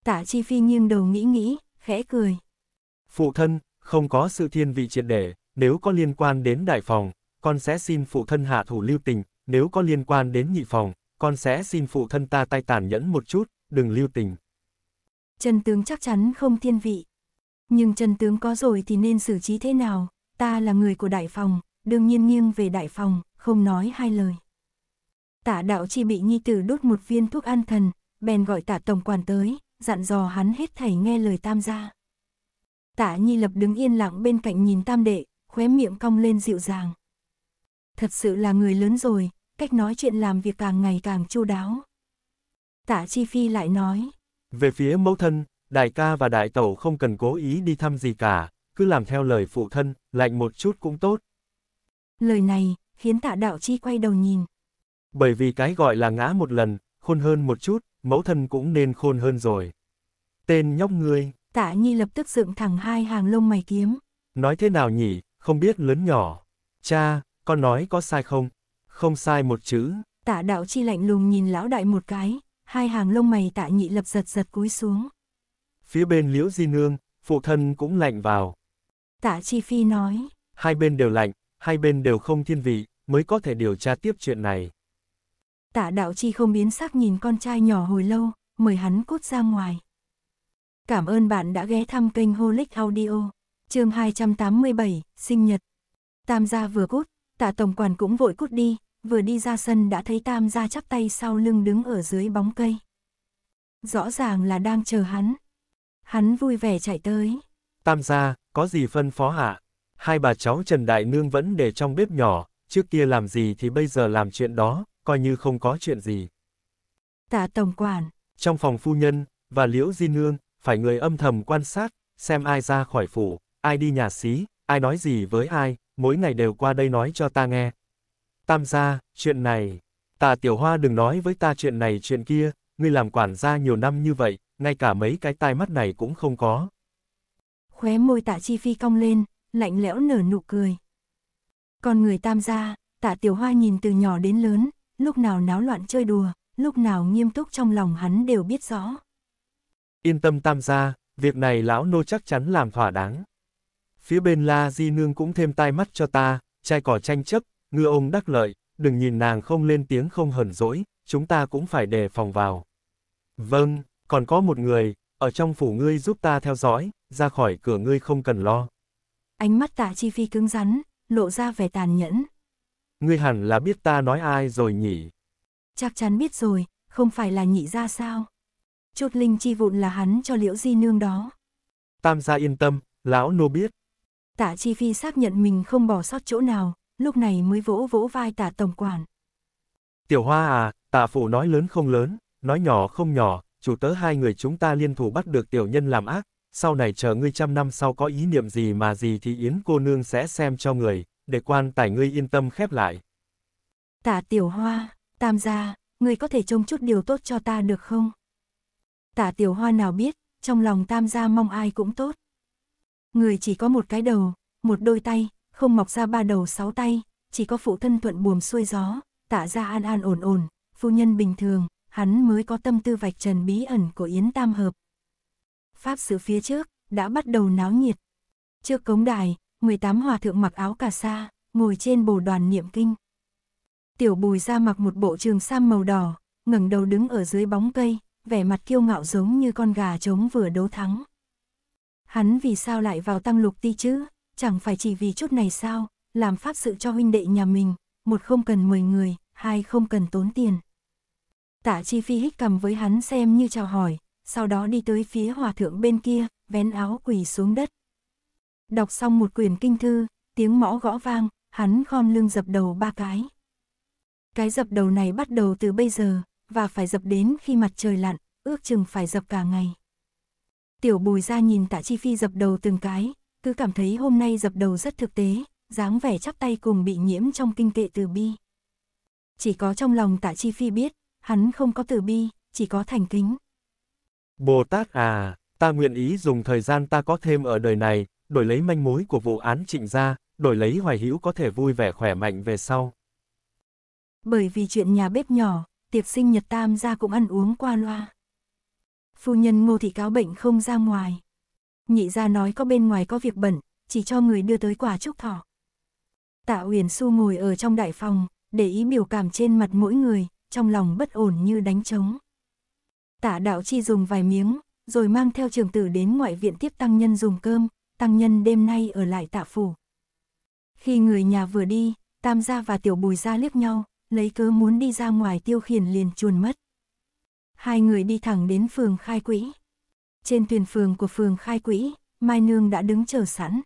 Tạ Chi Phi nghiêng đầu nghĩ nghĩ, khẽ cười. Phụ thân, không có sự thiên vị triệt để, nếu có liên quan đến đại phòng, con sẽ xin phụ thân hạ thủ lưu tình, nếu có liên quan đến nhị phòng, con sẽ xin phụ thân ta tay tàn nhẫn một chút, đừng lưu tình. Trần tướng chắc chắn không thiên vị. Nhưng trần tướng có rồi thì nên xử trí thế nào, ta là người của đại phòng, đương nhiên nghiêng về đại phòng, không nói hai lời. Tạ đạo chi bị nhi tử đốt một viên thuốc an thần, bèn gọi Tạ tổng quản tới, dặn dò hắn hết thảy nghe lời tam gia. Tạ Nhi Lập đứng yên lặng bên cạnh nhìn tam đệ, khóe miệng cong lên dịu dàng. Thật sự là người lớn rồi, cách nói chuyện làm việc càng ngày càng chu đáo. Tạ Chi Phi lại nói. Về phía mẫu thân, đại ca và đại tẩu không cần cố ý đi thăm gì cả, cứ làm theo lời phụ thân, lạnh một chút cũng tốt. Lời này, khiến tạ đạo chi quay đầu nhìn. Bởi vì cái gọi là ngã một lần, khôn hơn một chút, mẫu thân cũng nên khôn hơn rồi. Tên nhóc ngươi. Tạ Nhi lập tức dựng thẳng hai hàng lông mày kiếm. Nói thế nào nhỉ, không biết lớn nhỏ. Cha, con nói có sai không? Không sai một chữ. Tạ đạo chi lạnh lùng nhìn lão đại một cái, hai hàng lông mày tạ Nhi lập giật giật cúi xuống. Phía bên liễu di nương, phụ thân cũng lạnh vào. Tạ chi phi nói. Hai bên đều lạnh, hai bên đều không thiên vị, mới có thể điều tra tiếp chuyện này. Tạ đạo chi không biến sắc nhìn con trai nhỏ hồi lâu, mời hắn cút ra ngoài. Cảm ơn bạn đã ghé thăm kênh Holic Audio, chương 287, sinh nhật. Tam gia vừa cút, tạ tổng quản cũng vội cút đi, vừa đi ra sân đã thấy Tam gia chắp tay sau lưng đứng ở dưới bóng cây. Rõ ràng là đang chờ hắn. Hắn vui vẻ chạy tới. Tam gia, có gì phân phó hạ? Hai bà cháu Trần Đại Nương vẫn để trong bếp nhỏ, trước kia làm gì thì bây giờ làm chuyện đó, coi như không có chuyện gì. Tạ Tổng Quản. Trong phòng phu nhân, và Liễu Di Nương, phải người âm thầm quan sát, xem ai ra khỏi phủ, ai đi nhà xí, ai nói gì với ai, mỗi ngày đều qua đây nói cho ta nghe. Tam gia, chuyện này, Tạ Tiểu Hoa đừng nói với ta chuyện này chuyện kia, ngươi làm quản gia nhiều năm như vậy, ngay cả mấy cái tai mắt này cũng không có. Khóe môi Tạ Chi Phi cong lên, lạnh lẽo nở nụ cười. Còn người Tam gia, Tạ Tiểu Hoa nhìn từ nhỏ đến lớn, lúc nào náo loạn chơi đùa, lúc nào nghiêm túc trong lòng hắn đều biết rõ. Yên tâm tam gia, việc này lão nô chắc chắn làm thỏa đáng. Phía bên La Di Nương cũng thêm tai mắt cho ta, trai cỏ tranh chấp, ngư ông đắc lợi, đừng nhìn nàng không lên tiếng không hờn dỗi, chúng ta cũng phải đề phòng vào. Vâng, còn có một người, ở trong phủ ngươi giúp ta theo dõi, ra khỏi cửa ngươi không cần lo. Ánh mắt tạ chi phi cứng rắn, lộ ra vẻ tàn nhẫn. Ngươi hẳn là biết ta nói ai rồi nhỉ? Chắc chắn biết rồi, không phải là nhị ra sao? Chút linh chi vụn là hắn cho liễu di nương đó. Tam gia yên tâm, lão nô biết. Tạ chi phi xác nhận mình không bỏ sót chỗ nào, lúc này mới vỗ vỗ vai tạ tổng quản. Tiểu hoa à, tạ phủ nói lớn không lớn, nói nhỏ không nhỏ, chủ tớ hai người chúng ta liên thủ bắt được tiểu nhân làm ác, sau này chờ ngươi trăm năm sau có ý niệm gì mà gì thì Yến cô nương sẽ xem cho người, để quan tài ngươi yên tâm khép lại. Tả tiểu hoa, tam gia, ngươi có thể trông chút điều tốt cho ta được không? Tả tiểu hoa nào biết, trong lòng tam gia mong ai cũng tốt. Người chỉ có một cái đầu, một đôi tay, không mọc ra ba đầu sáu tay, chỉ có phụ thân thuận buồm xuôi gió, tả ra an an ổn ổn, phu nhân bình thường, hắn mới có tâm tư vạch trần bí ẩn của Yến Tam Hợp. Pháp sự phía trước, đã bắt đầu náo nhiệt. Trước cống đài, 18 hòa thượng mặc áo cà sa, ngồi trên bồ đoàn niệm kinh. Tiểu bùi ra mặc một bộ trường sam màu đỏ, ngẩng đầu đứng ở dưới bóng cây, vẻ mặt kiêu ngạo giống như con gà trống vừa đấu thắng. Hắn vì sao lại vào tăng lục ti chứ, chẳng phải chỉ vì chút này sao, làm pháp sự cho huynh đệ nhà mình, một không cần mười người, hai không cần tốn tiền. Tạ Chi Phi hít cầm với hắn xem như chào hỏi, sau đó đi tới phía hòa thượng bên kia, vén áo quỳ xuống đất. Đọc xong một quyển kinh thư, tiếng mõ gõ vang, hắn khom lưng dập đầu ba cái. Cái dập đầu này bắt đầu từ bây giờ, và phải dập đến khi mặt trời lặn, ước chừng phải dập cả ngày. Tiểu bùi ra nhìn tạ chi phi dập đầu từng cái, cứ cảm thấy hôm nay dập đầu rất thực tế, dáng vẻ chắp tay cùng bị nhiễm trong kinh tệ từ bi. Chỉ có trong lòng tạ chi phi biết, hắn không có từ bi, chỉ có thành kính. Bồ Tát à, ta nguyện ý dùng thời gian ta có thêm ở đời này, đổi lấy manh mối của vụ án trịnh gia, đổi lấy Hoài Hữu có thể vui vẻ khỏe mạnh về sau. Bởi vì chuyện nhà bếp nhỏ, tiệc sinh nhật tam gia cũng ăn uống qua loa. Phu nhân ngô thị cáo bệnh không ra ngoài. Nhị gia nói có bên ngoài có việc bẩn, chỉ cho người đưa tới quả chúc thọ. Tạ Uyển Xu ngồi ở trong đại phòng, để ý biểu cảm trên mặt mỗi người, trong lòng bất ổn như đánh trống. Tạ đạo chi dùng vài miếng, rồi mang theo trường tử đến ngoại viện tiếp tăng nhân dùng cơm, tăng nhân đêm nay ở lại tạ phủ. Khi người nhà vừa đi, Tam gia và Tiểu Bùi gia liếc nhau, lấy cớ muốn đi ra ngoài tiêu khiển liền chuồn mất. Hai người đi thẳng đến phường khai quỹ. Trên thuyền phường của phường khai quỹ, Mai Nương đã đứng chờ sẵn.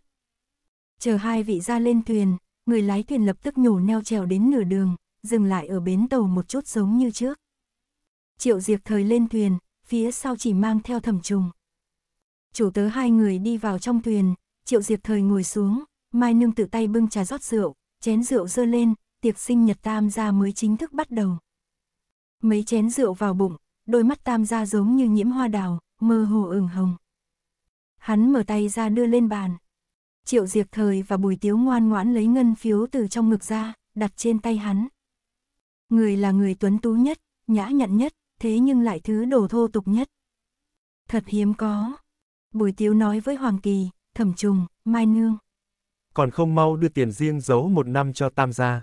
Chờ hai vị ra lên thuyền, người lái thuyền lập tức nhổ neo trèo đến nửa đường, dừng lại ở bến tàu một chút giống như trước. Triệu Diệp thời lên thuyền, phía sau chỉ mang theo thẩm trùng. Chủ tớ hai người đi vào trong thuyền, Triệu Diệp Thời ngồi xuống, Mai Nương tự tay bưng trà rót rượu, chén rượu dơ lên, tiệc sinh nhật tam gia mới chính thức bắt đầu. Mấy chén rượu vào bụng, đôi mắt tam gia giống như nhiễm hoa đào, mơ hồ ửng hồng. Hắn mở tay ra đưa lên bàn. Triệu Diệp Thời và Bùi Tiếu ngoan ngoãn lấy ngân phiếu từ trong ngực ra, đặt trên tay hắn. Người là người tuấn tú nhất, nhã nhặn nhất, thế nhưng lại thứ đồ thô tục nhất. Thật hiếm có, Bùi Tiếu nói với Hoàng Kỳ, Thẩm Trùng, Mai Nương. Còn không mau đưa tiền riêng giấu một năm cho Tam gia.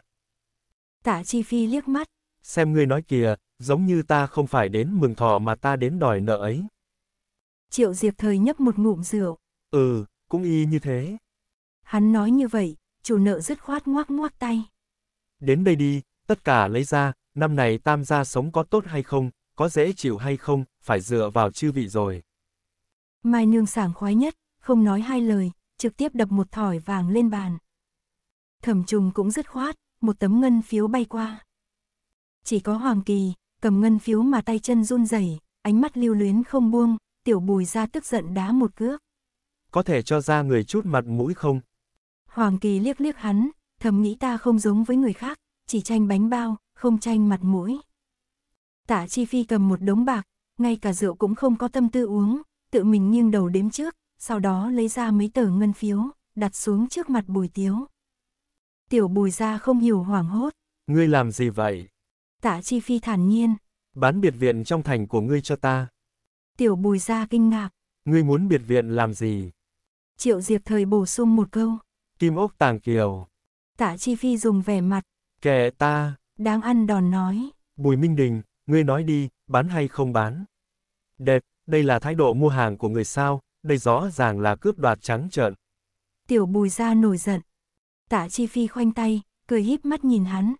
Tạ Chi Phi liếc mắt. Xem ngươi nói kìa, giống như ta không phải đến mừng thọ mà ta đến đòi nợ ấy. Triệu Diệp Thời nhấp một ngụm rượu. Ừ, cũng y như thế. Hắn nói như vậy, chủ nợ dứt khoát ngoác ngoác tay. Đến đây đi, tất cả lấy ra, năm này tam gia sống có tốt hay không, có dễ chịu hay không, phải dựa vào chư vị rồi. Mai nương sảng khoái nhất, không nói hai lời, trực tiếp đập một thỏi vàng lên bàn. Thẩm trùng cũng dứt khoát, một tấm ngân phiếu bay qua. Chỉ có Hoàng Kỳ, cầm ngân phiếu mà tay chân run rẩy, ánh mắt lưu luyến không buông, tiểu bùi ra tức giận đá một cước. Có thể cho ra người chút mặt mũi không? Hoàng Kỳ liếc liếc hắn, thầm nghĩ ta không giống với người khác, chỉ tranh bánh bao, không tranh mặt mũi. Tạ Chi Phi cầm một đống bạc, ngay cả rượu cũng không có tâm tư uống, tự mình nghiêng đầu đếm trước, sau đó lấy ra mấy tờ ngân phiếu, đặt xuống trước mặt bùi tiếu. Tiểu bùi ra không hiểu hoảng hốt. Ngươi làm gì vậy? Tạ chi phi thản nhiên. Bán biệt viện trong thành của ngươi cho ta. Tiểu bùi ra kinh ngạc. Ngươi muốn biệt viện làm gì? Triệu Diệp thời bổ sung một câu. Kim ốc tàng kiều. Tạ Chi Phi dùng vẻ mặt. kẻ ta. Đáng ăn đòn nói. Bùi Minh Đình, ngươi nói đi, bán hay không bán? Đẹp, đây là thái độ mua hàng của người sao, đây rõ ràng là cướp đoạt trắng trợn. Tiểu bùi ra nổi giận. Tạ Chi Phi khoanh tay, cười híp mắt nhìn hắn.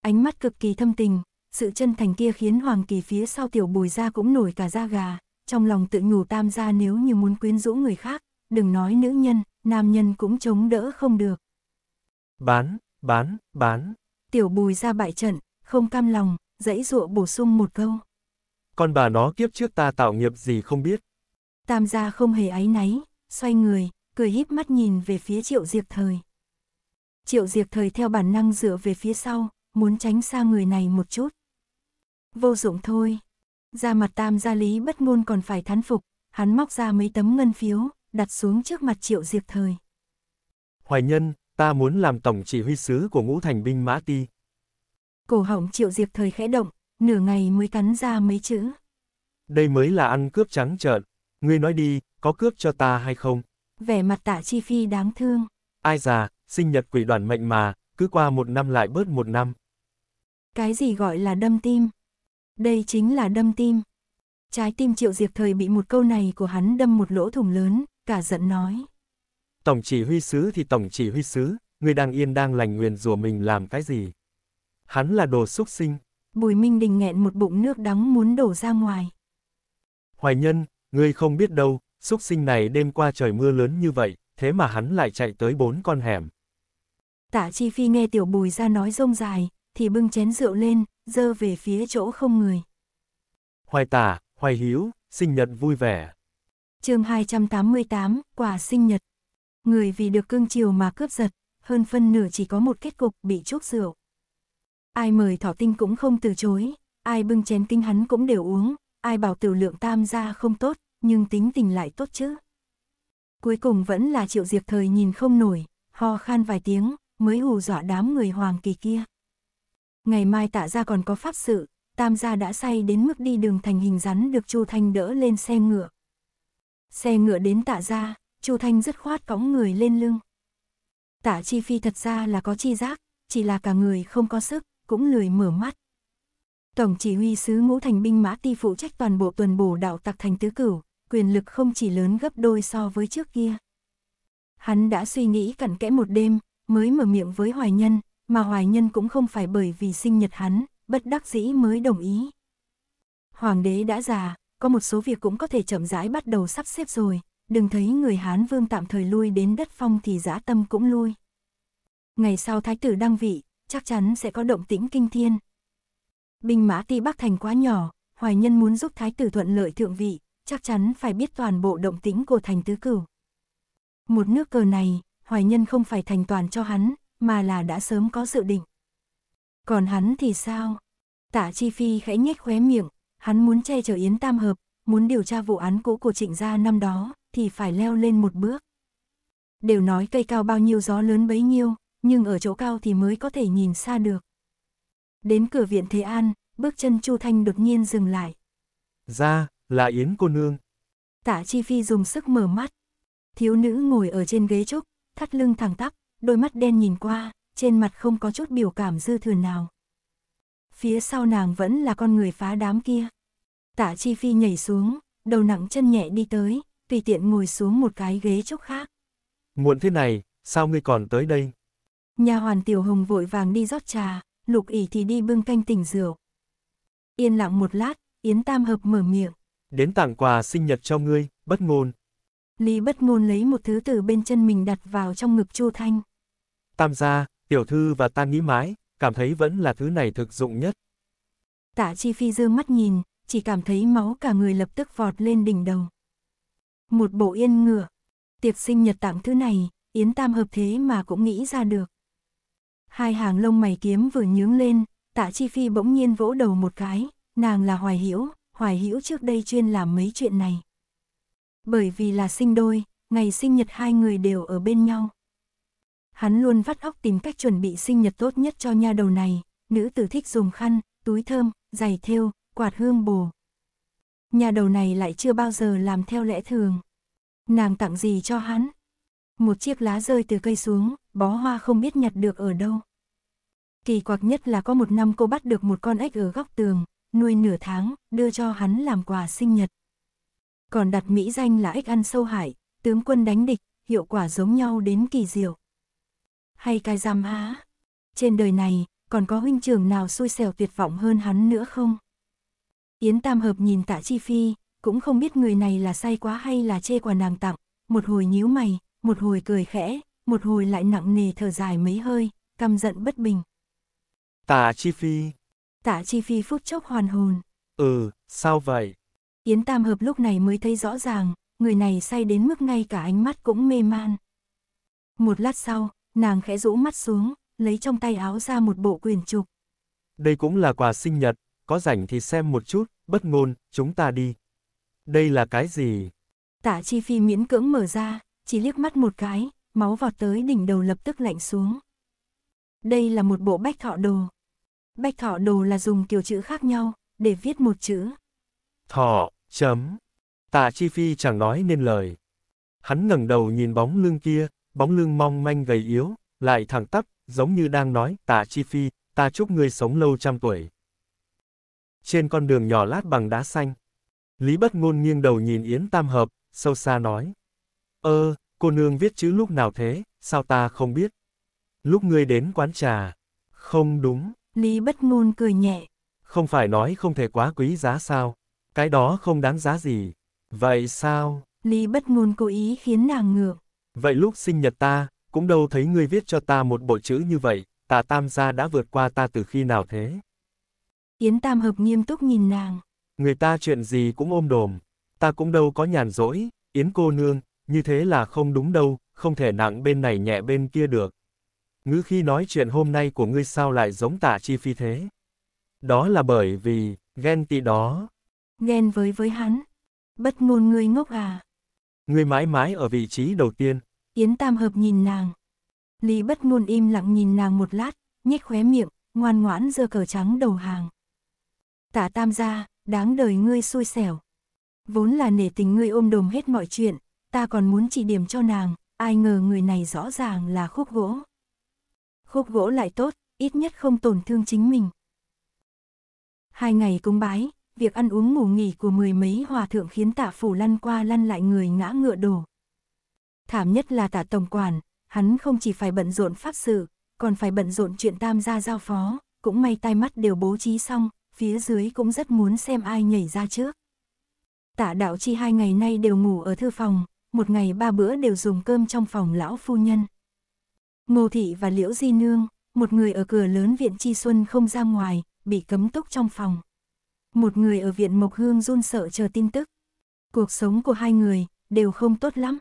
Ánh mắt cực kỳ thâm tình, sự chân thành kia khiến Hoàng Kỳ phía sau tiểu bùi ra cũng nổi cả da gà, trong lòng tự nhủ tam gia nếu như muốn quyến rũ người khác, đừng nói nữ nhân, nam nhân cũng chống đỡ không được. Bán, bán, bán. Tiểu bùi ra bại trận, không cam lòng, dãy dụa bổ sung một câu con bà nó kiếp trước ta tạo nghiệp gì không biết. Tam gia không hề áy náy, xoay người, cười híp mắt nhìn về phía triệu diệp thời. Triệu diệp thời theo bản năng dựa về phía sau, muốn tránh xa người này một chút. Vô dụng thôi. Ra mặt tam gia lý bất ngôn còn phải thán phục, hắn móc ra mấy tấm ngân phiếu, đặt xuống trước mặt triệu diệp thời. Hoài nhân, ta muốn làm tổng chỉ huy sứ của ngũ thành binh mã ti. Cổ hỏng triệu diệp thời khẽ động, nửa ngày mới cắn ra mấy chữ. Đây mới là ăn cướp trắng trợn, ngươi nói đi, có cướp cho ta hay không? Vẻ mặt tạ chi phi đáng thương. Ai già, sinh nhật quỷ đoàn mệnh mà, cứ qua một năm lại bớt một năm. Cái gì gọi là đâm tim? Đây chính là đâm tim. Trái tim triệu diệp thời bị một câu này của hắn đâm một lỗ thủng lớn, cả giận nói. Tổng chỉ huy sứ thì tổng chỉ huy sứ, người đang yên đang lành nguyền rủa mình làm cái gì? Hắn là đồ xúc sinh, Bùi Minh Đình nghẹn một bụng nước đắng muốn đổ ra ngoài. Hoài nhân, ngươi không biết đâu, xúc sinh này đêm qua trời mưa lớn như vậy, thế mà hắn lại chạy tới bốn con hẻm. Tạ Chi Phi nghe tiểu bùi ra nói rông dài, thì bưng chén rượu lên, dơ về phía chỗ không người. Hoài tả, hoài hiếu, sinh nhật vui vẻ. chương 288, quả sinh nhật. Người vì được cương chiều mà cướp giật, hơn phân nửa chỉ có một kết cục bị chuốc rượu ai mời thỏ tinh cũng không từ chối, ai bưng chén kinh hắn cũng đều uống, ai bảo tiểu lượng tam gia không tốt, nhưng tính tình lại tốt chứ. Cuối cùng vẫn là triệu diệp thời nhìn không nổi, ho khan vài tiếng, mới hù dọa đám người hoàng kỳ kia. Ngày mai tạ ra còn có pháp sự, tam gia đã say đến mức đi đường thành hình rắn được Chu Thanh đỡ lên xe ngựa. Xe ngựa đến tạ ra, Chu Thanh dứt khoát cõng người lên lưng. Tạ Chi Phi thật ra là có chi giác, chỉ là cả người không có sức, cũng lười mở mắt. Tổng chỉ huy sứ ngũ thành binh mã ti phụ trách toàn bộ tuần bổ đạo tặc thành tứ cửu, quyền lực không chỉ lớn gấp đôi so với trước kia. Hắn đã suy nghĩ cẩn kẽ một đêm, mới mở miệng với Hoài Nhân, mà Hoài Nhân cũng không phải bởi vì sinh nhật hắn, bất đắc dĩ mới đồng ý. Hoàng đế đã già, có một số việc cũng có thể chậm rãi bắt đầu sắp xếp rồi, đừng thấy người Hán vương tạm thời lui đến đất phong thì dã tâm cũng lui. Ngày sau thái tử đăng vị, chắc chắn sẽ có động tĩnh kinh thiên. Binh mã ti Bắc Thành quá nhỏ, Hoài Nhân muốn giúp Thái tử thuận lợi thượng vị, chắc chắn phải biết toàn bộ động tĩnh của thành tứ cửu. Một nước cờ này, Hoài Nhân không phải thành toàn cho hắn, mà là đã sớm có dự định. Còn hắn thì sao? Tả Chi Phi khẽ nhếch khóe miệng, hắn muốn che chở Yến Tam Hợp, muốn điều tra vụ án cũ của trịnh gia năm đó, thì phải leo lên một bước. Đều nói cây cao bao nhiêu gió lớn bấy nhiêu, nhưng ở chỗ cao thì mới có thể nhìn xa được. Đến cửa viện Thế An, bước chân Chu Thanh đột nhiên dừng lại. Ra, là Yến cô nương. Tạ Chi Phi dùng sức mở mắt. Thiếu nữ ngồi ở trên ghế trúc, thắt lưng thẳng tắp, đôi mắt đen nhìn qua, trên mặt không có chút biểu cảm dư thừa nào. Phía sau nàng vẫn là con người phá đám kia. Tạ Chi Phi nhảy xuống, đầu nặng chân nhẹ đi tới, tùy tiện ngồi xuống một cái ghế trúc khác. Muộn thế này, sao ngươi còn tới đây? Nhà hoàn Tiểu Hồng vội vàng đi rót trà, Lục ỉ thì đi bưng canh tỉnh rượu. Yên lặng một lát, Yến Tam Hợp mở miệng. Đến tặng quà sinh nhật cho ngươi, bất ngôn. Lý bất ngôn lấy một thứ từ bên chân mình đặt vào trong ngực Chu Thanh. Tam gia, tiểu thư và ta nghĩ mãi, cảm thấy vẫn là thứ này thực dụng nhất. Tạ Chi Phi dương mắt nhìn, chỉ cảm thấy máu cả người lập tức vọt lên đỉnh đầu. Một bộ yên ngựa, tiệc sinh nhật tặng thứ này, Yến Tam hợp thế mà cũng nghĩ ra được. Hai hàng lông mày kiếm vừa nhướng lên, tạ chi phi bỗng nhiên vỗ đầu một cái, nàng là hoài hiểu, hoài hiểu trước đây chuyên làm mấy chuyện này. Bởi vì là sinh đôi, ngày sinh nhật hai người đều ở bên nhau. Hắn luôn vắt óc tìm cách chuẩn bị sinh nhật tốt nhất cho nha đầu này, nữ tử thích dùng khăn, túi thơm, giày thêu, quạt hương bồ. Nhà đầu này lại chưa bao giờ làm theo lẽ thường. Nàng tặng gì cho hắn? Một chiếc lá rơi từ cây xuống, bó hoa không biết nhặt được ở đâu. Kỳ quặc nhất là có một năm cô bắt được một con ếch ở góc tường, nuôi nửa tháng, đưa cho hắn làm quà sinh nhật. Còn đặt mỹ danh là ếch ăn sâu hải, tướng quân đánh địch, hiệu quả giống nhau đến kỳ diệu. Hay cái giam há? Trên đời này, còn có huynh trưởng nào xui xẻo tuyệt vọng hơn hắn nữa không? Yến Tam Hợp nhìn tạ Chi Phi, cũng không biết người này là say quá hay là chê quà nàng tặng, một hồi nhíu mày, một hồi cười khẽ, một hồi lại nặng nề thở dài mấy hơi, căm giận bất bình. Tạ Chi Phi. Tạ Chi Phi phút chốc hoàn hồn. Ừ, sao vậy? Yến Tam Hợp lúc này mới thấy rõ ràng, người này say đến mức ngay cả ánh mắt cũng mê man. Một lát sau, nàng khẽ rũ mắt xuống, lấy trong tay áo ra một bộ quyển trục. Đây cũng là quà sinh nhật, có rảnh thì xem một chút, bất ngôn, chúng ta đi. Đây là cái gì? Tạ Chi Phi miễn cưỡng mở ra, chỉ liếc mắt một cái, máu vọt tới đỉnh đầu lập tức lạnh xuống. Đây là một bộ bách thọ đồ. Bách thọ đồ là dùng kiểu chữ khác nhau để viết một chữ. Thọ, chấm. Tạ Chi Phi chẳng nói nên lời. Hắn ngẩng đầu nhìn bóng lưng kia, bóng lưng mong manh gầy yếu, lại thẳng tắp, giống như đang nói, Tạ Chi Phi, ta chúc ngươi sống lâu trăm tuổi. Trên con đường nhỏ lát bằng đá xanh, Lý Bất Ngôn nghiêng đầu nhìn Yến Tam Hợp, sâu xa nói. Ơ, cô nương viết chữ lúc nào thế, sao ta không biết? Lúc ngươi đến quán trà. Không đúng. Lý bất ngôn cười nhẹ. Không phải nói không thể quá quý giá sao? Cái đó không đáng giá gì. Vậy sao? Lý bất ngôn cố ý khiến nàng ngược. Vậy lúc sinh nhật ta, cũng đâu thấy ngươi viết cho ta một bộ chữ như vậy, tà tam gia đã vượt qua ta từ khi nào thế? Yến tam hợp nghiêm túc nhìn nàng. Người ta chuyện gì cũng ôm đồm, ta cũng đâu có nhàn rỗi, Yến cô nương, như thế là không đúng đâu, không thể nặng bên này nhẹ bên kia được. Ngữ khi nói chuyện hôm nay của ngươi sao lại giống tạ chi phi thế? Đó là bởi vì, ghen tị đó. Ghen với với hắn. Bất ngôn ngươi ngốc à. Ngươi mãi mãi ở vị trí đầu tiên. Yến Tam Hợp nhìn nàng. Lý bất ngôn im lặng nhìn nàng một lát, nhếch khóe miệng, ngoan ngoãn giơ cờ trắng đầu hàng. tạ Tam gia, đáng đời ngươi xui xẻo. Vốn là nể tình ngươi ôm đồm hết mọi chuyện, ta còn muốn chỉ điểm cho nàng, ai ngờ người này rõ ràng là khúc gỗ. Khúc gỗ lại tốt, ít nhất không tổn thương chính mình. Hai ngày cúng bái, việc ăn uống ngủ nghỉ của mười mấy hòa thượng khiến tạ phủ lăn qua lăn lại người ngã ngựa đổ. Thảm nhất là tạ tổng quản, hắn không chỉ phải bận rộn pháp sự, còn phải bận rộn chuyện tam gia giao phó, cũng may tai mắt đều bố trí xong, phía dưới cũng rất muốn xem ai nhảy ra trước. Tạ đạo chi hai ngày nay đều ngủ ở thư phòng, một ngày ba bữa đều dùng cơm trong phòng lão phu nhân. Ngô Thị và Liễu Di Nương, một người ở cửa lớn viện Chi Xuân không ra ngoài, bị cấm túc trong phòng. Một người ở viện Mộc Hương run sợ chờ tin tức. Cuộc sống của hai người đều không tốt lắm.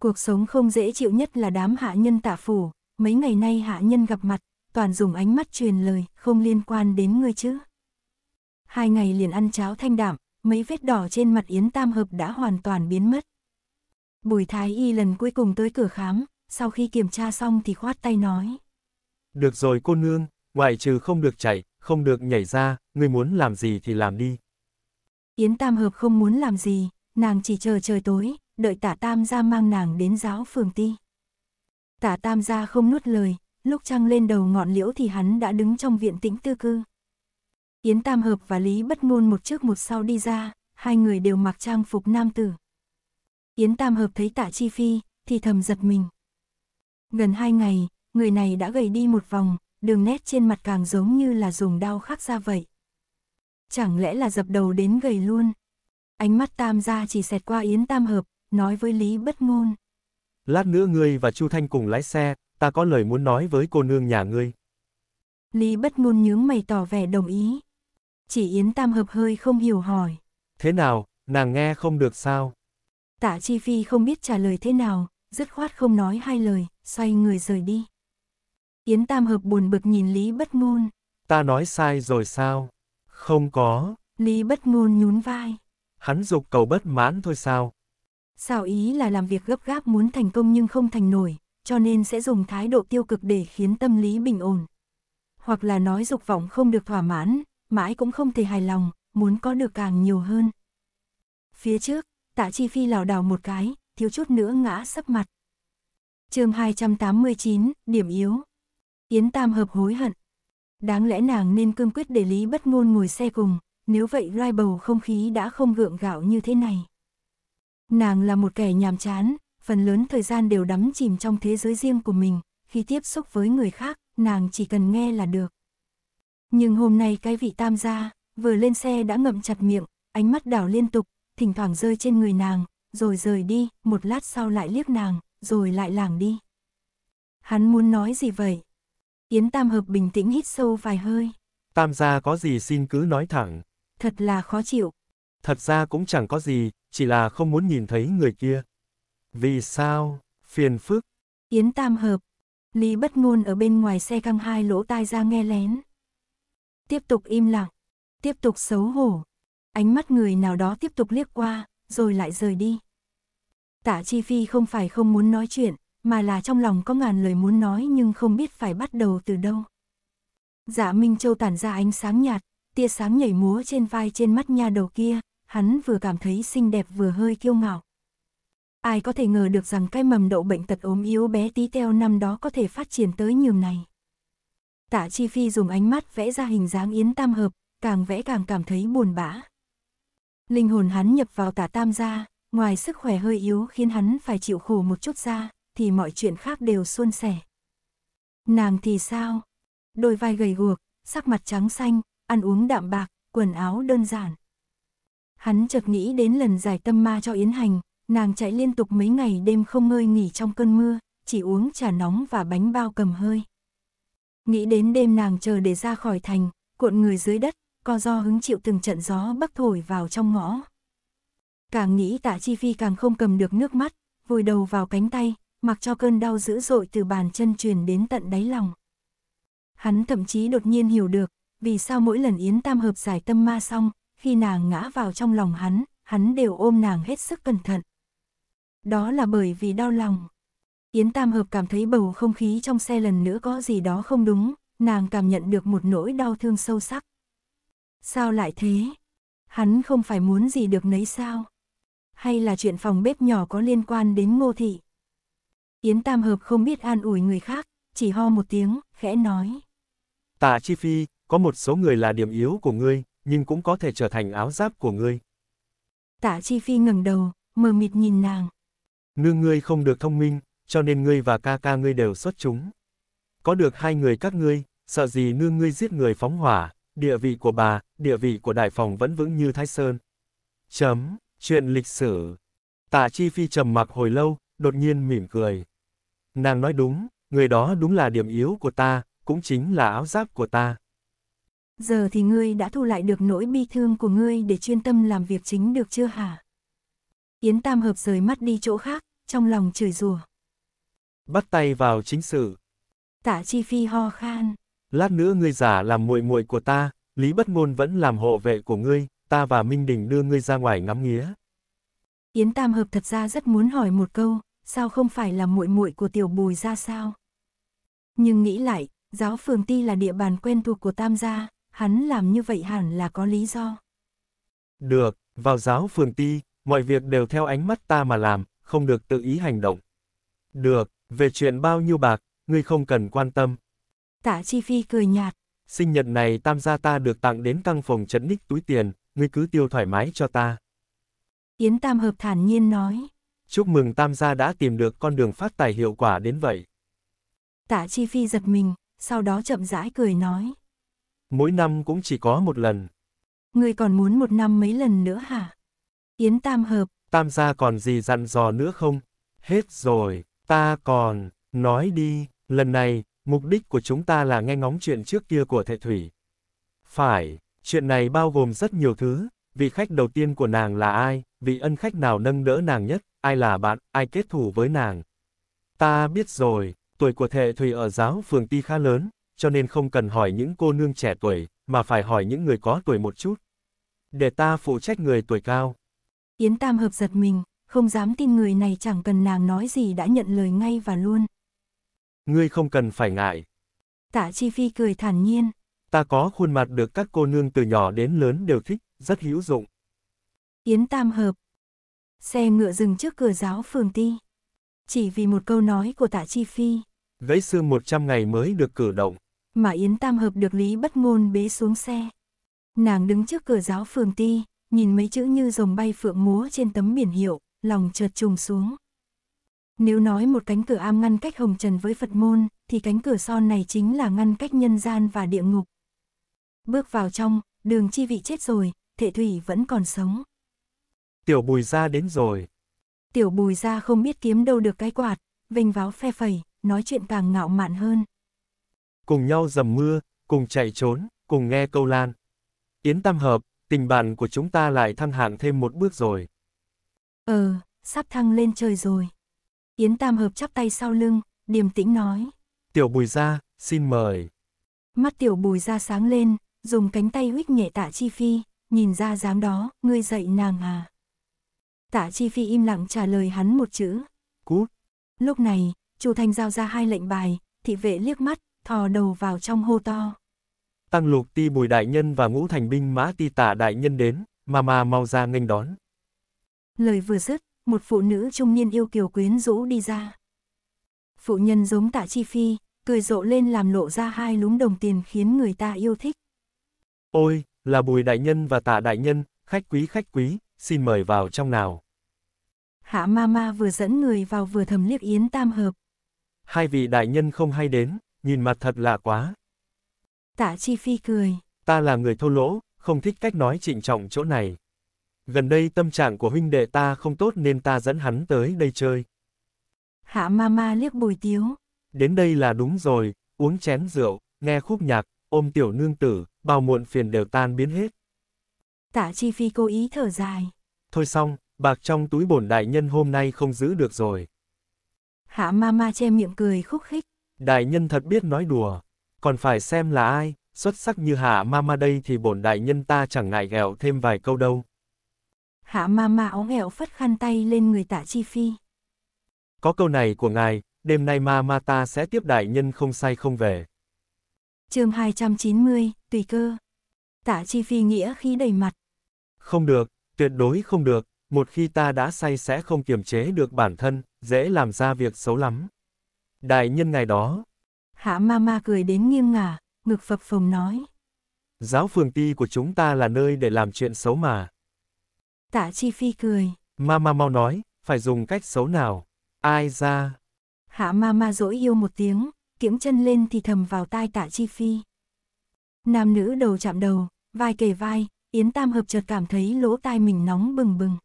Cuộc sống không dễ chịu nhất là đám hạ nhân tạ phủ, mấy ngày nay hạ nhân gặp mặt, toàn dùng ánh mắt truyền lời, không liên quan đến ngươi chứ. Hai ngày liền ăn cháo thanh đạm, mấy vết đỏ trên mặt Yến Tam Hợp đã hoàn toàn biến mất. Bùi Thái Y lần cuối cùng tới cửa khám, sau khi kiểm tra xong thì khoát tay nói. Được rồi cô nương, ngoại trừ không được chạy, không được nhảy ra, người muốn làm gì thì làm đi. Yến Tam Hợp không muốn làm gì, nàng chỉ chờ trời tối, đợi tả Tam gia mang nàng đến giáo phường ti. Tả Tam gia không nuốt lời, lúc trăng lên đầu ngọn liễu thì hắn đã đứng trong viện tĩnh tư cư. Yến Tam Hợp và Lý Bất Ngôn một trước một sau đi ra, hai người đều mặc trang phục nam tử. Yến Tam Hợp thấy tạ Chi Phi, thì thầm giật mình. Gần hai ngày, người này đã gầy đi một vòng, đường nét trên mặt càng giống như là dùng đau khắc ra vậy. Chẳng lẽ là dập đầu đến gầy luôn? Ánh mắt Tam gia chỉ xẹt qua Yến Tam Hợp, nói với Lý bất ngôn. Lát nữa ngươi và Chu Thanh cùng lái xe, ta có lời muốn nói với cô nương nhà ngươi. Lý bất ngôn nhướng mày tỏ vẻ đồng ý. Chỉ Yến Tam Hợp hơi không hiểu hỏi. Thế nào, nàng nghe không được sao? Tạ Chi Phi không biết trả lời thế nào, dứt khoát không nói hai lời, xoay người rời đi. Yến Tam Hợp buồn bực nhìn Lý Bất Ngôn. Ta nói sai rồi sao? Không có. Lý Bất Ngôn nhún vai. Hắn dục cầu bất mãn thôi sao? Sao ý là làm việc gấp gáp muốn thành công nhưng không thành nổi, cho nên sẽ dùng thái độ tiêu cực để khiến tâm lý bình ổn. Hoặc là nói dục vọng không được thỏa mãn, mãi cũng không thể hài lòng, muốn có được càng nhiều hơn. Phía trước, tạ chi phi lảo đảo một cái, thiếu chút nữa ngã sấp mặt. chương 289, điểm yếu. Yến Tam hợp hối hận. Đáng lẽ nàng nên cương quyết để Lý Bất Ngôn ngồi xe cùng, nếu vậy loai bầu không khí đã không gượng gạo như thế này. Nàng là một kẻ nhàm chán, phần lớn thời gian đều đắm chìm trong thế giới riêng của mình, khi tiếp xúc với người khác, nàng chỉ cần nghe là được. Nhưng hôm nay cái vị tam gia, vừa lên xe đã ngậm chặt miệng, ánh mắt đảo liên tục, thỉnh thoảng rơi trên người nàng, rồi rời đi, một lát sau lại liếc nàng, rồi lại lảng đi. Hắn muốn nói gì vậy? Yến Tam Hợp bình tĩnh hít sâu vài hơi. Tam gia có gì xin cứ nói thẳng. Thật là khó chịu. Thật ra cũng chẳng có gì, chỉ là không muốn nhìn thấy người kia. Vì sao? Phiền phức. Yến Tam Hợp. Lý bất ngôn ở bên ngoài xe căng hai lỗ tai ra nghe lén. Tiếp tục im lặng. Tiếp tục xấu hổ. Ánh mắt người nào đó tiếp tục liếc qua, rồi lại rời đi. Tạ Chi Phi không phải không muốn nói chuyện, mà là trong lòng có ngàn lời muốn nói nhưng không biết phải bắt đầu từ đâu. Dạ Minh Châu tản ra ánh sáng nhạt, tia sáng nhảy múa trên vai trên mắt nha đầu kia, hắn vừa cảm thấy xinh đẹp vừa hơi kiêu ngạo. Ai có thể ngờ được rằng cái mầm đậu bệnh tật ốm yếu bé tí teo năm đó có thể phát triển tới nhiều này. Tạ Chi Phi dùng ánh mắt vẽ ra hình dáng Yến Tam Hợp, càng vẽ càng cảm thấy buồn bã linh hồn hắn nhập vào tả tam gia, ngoài sức khỏe hơi yếu khiến hắn phải chịu khổ một chút ra, thì mọi chuyện khác đều suôn sẻ. Nàng thì sao? Đôi vai gầy guộc, sắc mặt trắng xanh, ăn uống đạm bạc, quần áo đơn giản. Hắn chợt nghĩ đến lần giải tâm ma cho Yến Hành, nàng chạy liên tục mấy ngày đêm không ngơi nghỉ trong cơn mưa, chỉ uống trà nóng và bánh bao cầm hơi. Nghĩ đến đêm nàng chờ để ra khỏi thành, cuộn người dưới đất, co do hứng chịu từng trận gió bắc thổi vào trong ngõ. Càng nghĩ tạ chi phi càng không cầm được nước mắt, vùi đầu vào cánh tay, mặc cho cơn đau dữ dội từ bàn chân truyền đến tận đáy lòng. Hắn thậm chí đột nhiên hiểu được, vì sao mỗi lần Yến Tam Hợp giải tâm ma xong, khi nàng ngã vào trong lòng hắn, hắn đều ôm nàng hết sức cẩn thận. Đó là bởi vì đau lòng. Yến Tam Hợp cảm thấy bầu không khí trong xe lần nữa có gì đó không đúng, nàng cảm nhận được một nỗi đau thương sâu sắc. Sao lại thế? Hắn không phải muốn gì được nấy sao? Hay là chuyện phòng bếp nhỏ có liên quan đến ngô thị? Yến Tam Hợp không biết an ủi người khác, chỉ ho một tiếng, khẽ nói. Tạ Chi Phi, có một số người là điểm yếu của ngươi, nhưng cũng có thể trở thành áo giáp của ngươi. Tạ Chi Phi ngẩng đầu, mờ mịt nhìn nàng. Nương ngươi không được thông minh, cho nên ngươi và ca ca ngươi đều xuất chúng. Có được hai người các ngươi, sợ gì nương ngươi giết người phóng hỏa, địa vị của bà, địa vị của đại phòng vẫn vững như Thái Sơn. Chấm, chuyện lịch sử. Tạ Chi Phi trầm mặc hồi lâu, đột nhiên mỉm cười. Nàng nói đúng, người đó đúng là điểm yếu của ta, cũng chính là áo giáp của ta. Giờ thì ngươi đã thu lại được nỗi bi thương của ngươi để chuyên tâm làm việc chính được chưa hả? Yến Tam Hợp rời mắt đi chỗ khác, trong lòng chửi rủa. Bắt tay vào chính sự. Tạ Chi Phi ho khan lát nữa ngươi giả làm muội muội của ta, Lý Bất Ngôn vẫn làm hộ vệ của ngươi, ta và Minh Đình đưa ngươi ra ngoài ngắm nghía. Yến Tam Hợp thật ra rất muốn hỏi một câu, sao không phải là muội muội của Tiểu Bùi ra sao? Nhưng nghĩ lại, giáo phường ti là địa bàn quen thuộc của Tam gia, hắn làm như vậy hẳn là có lý do. Được, vào giáo phường ti, mọi việc đều theo ánh mắt ta mà làm, không được tự ý hành động. Được, về chuyện bao nhiêu bạc, ngươi không cần quan tâm, Tạ Chi Phi cười nhạt. Sinh nhật này tam gia ta được tặng đến căng phòng trấn ních túi tiền, ngươi cứ tiêu thoải mái cho ta. Yến Tam Hợp thản nhiên nói. Chúc mừng tam gia đã tìm được con đường phát tài hiệu quả đến vậy. Tạ Chi Phi giật mình, sau đó chậm rãi cười nói. Mỗi năm cũng chỉ có một lần. Ngươi còn muốn một năm mấy lần nữa hả? Yến Tam Hợp. Tam gia còn gì dặn dò nữa không? Hết rồi, ta còn, nói đi, lần này, Mục đích của chúng ta là nghe ngóng chuyện trước kia của thệ thủy. Phải, chuyện này bao gồm rất nhiều thứ, vị khách đầu tiên của nàng là ai, vị ân khách nào nâng đỡ nàng nhất, ai là bạn, ai kết thù với nàng. Ta biết rồi, tuổi của thệ thủy ở giáo phường ti khá lớn, cho nên không cần hỏi những cô nương trẻ tuổi, mà phải hỏi những người có tuổi một chút. Để ta phụ trách người tuổi cao. Yến Tam hợp giật mình, không dám tin người này chẳng cần nàng nói gì đã nhận lời ngay và luôn ngươi không cần phải ngại. Tạ Chi Phi cười thản nhiên. Ta có khuôn mặt được các cô nương từ nhỏ đến lớn đều thích, rất hữu dụng. Yến Tam Hợp Xe ngựa dừng trước cửa giáo phường ti. Chỉ vì một câu nói của Tạ Chi Phi. Gãy xương 100 ngày mới được cử động. Mà Yến Tam Hợp được Lý Bất Ngôn bế xuống xe. Nàng đứng trước cửa giáo phường ti, nhìn mấy chữ như rồng bay phượng múa trên tấm biển hiệu, lòng chợt trùng xuống. Nếu nói một cánh cửa am ngăn cách hồng trần với Phật môn, thì cánh cửa son này chính là ngăn cách nhân gian và địa ngục. Bước vào trong, đường chi vị chết rồi, thệ thủy vẫn còn sống. Tiểu bùi ra đến rồi. Tiểu bùi ra không biết kiếm đâu được cái quạt, vênh váo phe phẩy, nói chuyện càng ngạo mạn hơn. Cùng nhau dầm mưa, cùng chạy trốn, cùng nghe câu lan. Yến tam hợp, tình bạn của chúng ta lại thăng hạng thêm một bước rồi. Ờ, sắp thăng lên trời rồi. Yến Tam Hợp chắp tay sau lưng, điềm tĩnh nói. Tiểu Bùi Gia, xin mời. Mắt Tiểu Bùi Gia sáng lên, dùng cánh tay huých nhẹ tạ Chi Phi, nhìn ra dám đó, ngươi dậy nàng à. Tạ Chi Phi im lặng trả lời hắn một chữ. Cút. Lúc này, Chu Thành giao ra hai lệnh bài, thị vệ liếc mắt, thò đầu vào trong hô to. Tăng lục ti bùi đại nhân và ngũ thành binh mã ti tả đại nhân đến, mà mà mau ra nghênh đón. Lời vừa dứt, một phụ nữ trung niên yêu kiều quyến rũ đi ra. Phụ nhân giống tạ chi phi, cười rộ lên làm lộ ra hai lúm đồng tiền khiến người ta yêu thích. Ôi, là bùi đại nhân và tạ đại nhân, khách quý khách quý, xin mời vào trong nào. Hạ ma ma vừa dẫn người vào vừa thầm liếc yến tam hợp. Hai vị đại nhân không hay đến, nhìn mặt thật lạ quá. Tạ chi phi cười. Ta là người thô lỗ, không thích cách nói trịnh trọng chỗ này gần đây tâm trạng của huynh đệ ta không tốt nên ta dẫn hắn tới đây chơi. Hạ mama liếc bùi tiếu. Đến đây là đúng rồi, uống chén rượu, nghe khúc nhạc, ôm tiểu nương tử, bao muộn phiền đều tan biến hết. Tạ chi phi cố ý thở dài. Thôi xong, bạc trong túi bổn đại nhân hôm nay không giữ được rồi. Hạ mama che miệng cười khúc khích. Đại nhân thật biết nói đùa, còn phải xem là ai, xuất sắc như hạ mama đây thì bổn đại nhân ta chẳng ngại ghẹo thêm vài câu đâu. Hạ ma ma óng ẹo phất khăn tay lên người tạ chi phi. Có câu này của ngài, đêm nay ma ma ta sẽ tiếp đại nhân không say không về. chương 290, tùy cơ. Tạ chi phi nghĩa khi đầy mặt. Không được, tuyệt đối không được, một khi ta đã say sẽ không kiềm chế được bản thân, dễ làm ra việc xấu lắm. Đại nhân ngày đó. Hạ ma ma cười đến nghiêng ngả, ngực phập phồng nói. Giáo phường ti của chúng ta là nơi để làm chuyện xấu mà. Tạ Chi Phi cười. Mama mau nói, phải dùng cách xấu nào. Ai ra? Hạ Mama dỗi yêu một tiếng, kiễng chân lên thì thầm vào tai Tạ Chi Phi. Nam nữ đầu chạm đầu, vai kề vai, Yến Tam Hợp chợt cảm thấy lỗ tai mình nóng bừng bừng.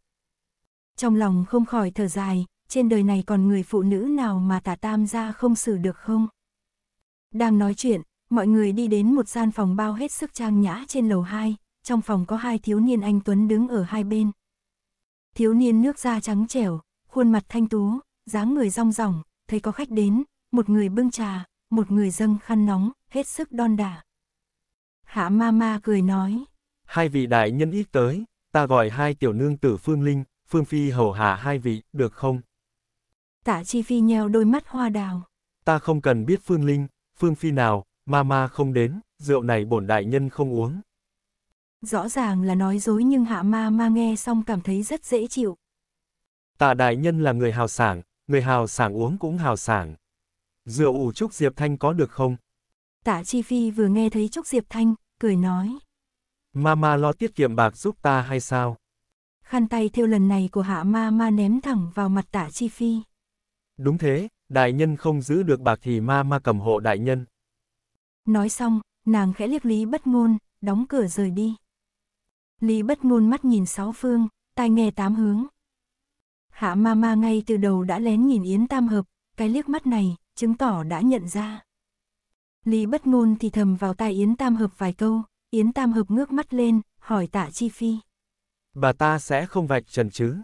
Trong lòng không khỏi thở dài, trên đời này còn người phụ nữ nào mà Tạ Tam ra không xử được không? Đang nói chuyện, mọi người đi đến một gian phòng bao hết sức trang nhã trên lầu 2, trong phòng có hai thiếu niên anh Tuấn đứng ở hai bên. Thiếu niên nước da trắng trẻo, khuôn mặt thanh tú, dáng người rong ròng, thấy có khách đến, một người bưng trà, một người dâng khăn nóng, hết sức đon đả. Hạ ma ma cười nói. Hai vị đại nhân ít tới, ta gọi hai tiểu nương tử Phương Linh, Phương Phi hầu hạ hai vị, được không? Tạ Chi Phi nheo đôi mắt hoa đào. Ta không cần biết Phương Linh, Phương Phi nào, ma ma không đến, rượu này bổn đại nhân không uống. Rõ ràng là nói dối nhưng hạ ma ma nghe xong cảm thấy rất dễ chịu. Tạ đại nhân là người hào sảng, người hào sảng uống cũng hào sảng. Rượu ủ Trúc Diệp Thanh có được không? Tạ Chi Phi vừa nghe thấy Trúc Diệp Thanh, cười nói. Ma ma lo tiết kiệm bạc giúp ta hay sao? Khăn tay theo lần này của hạ ma ma ném thẳng vào mặt tạ Chi Phi. Đúng thế, đại nhân không giữ được bạc thì ma ma cầm hộ đại nhân. Nói xong, nàng khẽ liếc lý bất ngôn, đóng cửa rời đi. Lý bất ngôn mắt nhìn sáu phương, tai nghe tám hướng. Hạ ma ma ngay từ đầu đã lén nhìn Yến Tam Hợp, cái liếc mắt này, chứng tỏ đã nhận ra. Lý bất ngôn thì thầm vào tai Yến Tam Hợp vài câu, Yến Tam Hợp ngước mắt lên, hỏi tạ Chi Phi. Bà ta sẽ không vạch trần chứ?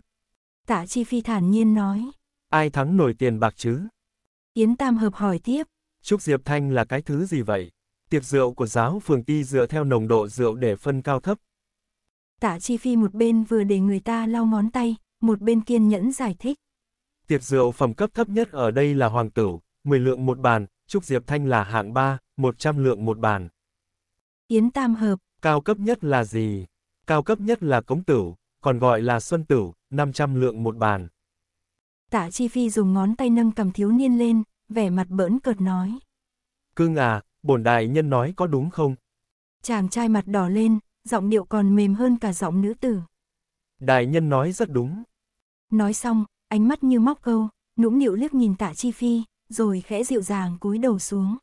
Tạ Chi Phi thản nhiên nói. Ai thắng nổi tiền bạc chứ? Yến Tam Hợp hỏi tiếp. Trúc Diệp Thanh là cái thứ gì vậy? Tiệc rượu của giáo phường ti dựa theo nồng độ rượu để phân cao thấp, Tạ Chi Phi một bên vừa để người ta lau ngón tay, một bên kiên nhẫn giải thích. Tiệc rượu phẩm cấp thấp nhất ở đây là hoàng tử, 10 lượng một bàn, Trúc Diệp Thanh là hạng 3, 100 lượng một bàn. Yến tam hợp. Cao cấp nhất là gì? Cao cấp nhất là cống tử, còn gọi là xuân tửu, 500 lượng một bàn. Tạ Chi Phi dùng ngón tay nâng cầm thiếu niên lên, vẻ mặt bỡn cợt nói. Cưng à, bổn đại nhân nói có đúng không? Chàng trai mặt đỏ lên, giọng điệu còn mềm hơn cả giọng nữ tử. Đại nhân nói rất đúng. Nói xong, ánh mắt như móc câu, nũng nịu liếc nhìn tạ chi phi, rồi khẽ dịu dàng cúi đầu xuống.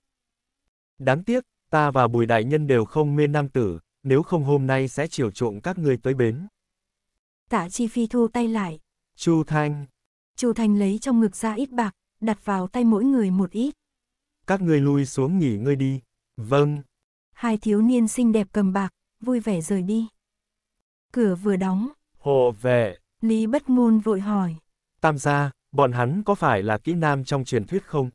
Đáng tiếc, ta và bùi đại nhân đều không mê nam tử, nếu không hôm nay sẽ chiều chuộng các ngươi tới bến. Tạ chi phi thu tay lại. Chu Thanh. Chu Thanh lấy trong ngực ra ít bạc, đặt vào tay mỗi người một ít. Các ngươi lui xuống nghỉ ngơi đi. Vâng. Hai thiếu niên xinh đẹp cầm bạc, vui vẻ rời đi. Cửa vừa đóng. hồ vệ. Lý bất ngôn vội hỏi. Tam gia, bọn hắn có phải là kỹ nam trong truyền thuyết không?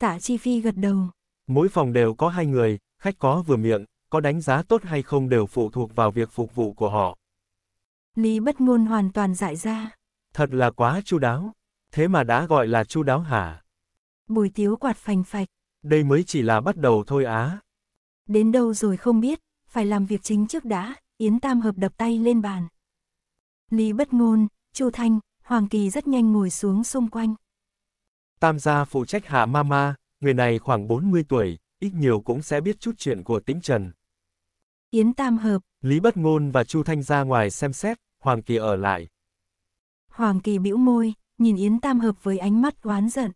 Tạ Chi Phi gật đầu. Mỗi phòng đều có hai người, khách có vừa miệng, có đánh giá tốt hay không đều phụ thuộc vào việc phục vụ của họ. Lý bất ngôn hoàn toàn giải ra. Thật là quá chu đáo. Thế mà đã gọi là chu đáo hả? Bùi tiếu quạt phành phạch. Đây mới chỉ là bắt đầu thôi á. Đến đâu rồi không biết, phải làm việc chính trước đã, Yến Tam Hợp đập tay lên bàn. Lý Bất Ngôn, Chu Thanh, Hoàng Kỳ rất nhanh ngồi xuống xung quanh. Tam gia phụ trách hạ mama, người này khoảng 40 tuổi, ít nhiều cũng sẽ biết chút chuyện của tĩnh trần. Yến Tam Hợp, Lý Bất Ngôn và Chu Thanh ra ngoài xem xét, Hoàng Kỳ ở lại. Hoàng Kỳ bĩu môi, nhìn Yến Tam Hợp với ánh mắt oán giận.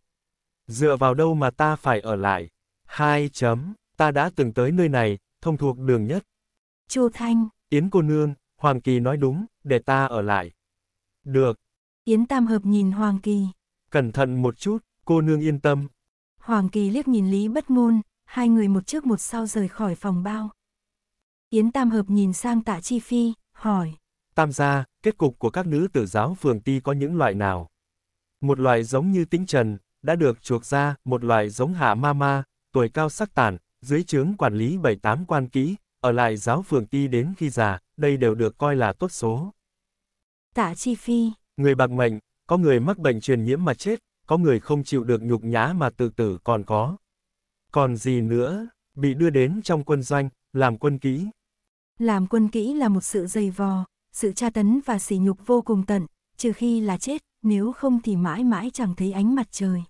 Dựa vào đâu mà ta phải ở lại? Hai chấm, ta đã từng tới nơi này, thông thuộc đường nhất. Chu Thanh. Yến cô nương, Hoàng Kỳ nói đúng, để ta ở lại. Được. Yến Tam Hợp nhìn Hoàng Kỳ. Cẩn thận một chút, cô nương yên tâm. Hoàng Kỳ liếc nhìn Lý Bất Ngôn, hai người một trước một sau rời khỏi phòng bao. Yến Tam Hợp nhìn sang Tạ Chi Phi, hỏi. Tam gia, kết cục của các nữ tử giáo phường ti có những loại nào? Một loại giống như Tĩnh trần, đã được chuộc ra, một loại giống hạ ma ma, tuổi cao sắc tàn, dưới trướng quản lý bảy tám quan kỹ, ở lại giáo phường ti đến khi già, đây đều được coi là tốt số. Tạ Chi Phi Người bạc mệnh, có người mắc bệnh truyền nhiễm mà chết, có người không chịu được nhục nhã mà tự tử còn có. Còn gì nữa, bị đưa đến trong quân doanh, làm quân kỹ. Làm quân kỹ là một sự dày vò, sự tra tấn và sỉ nhục vô cùng tận, trừ khi là chết, nếu không thì mãi mãi chẳng thấy ánh mặt trời.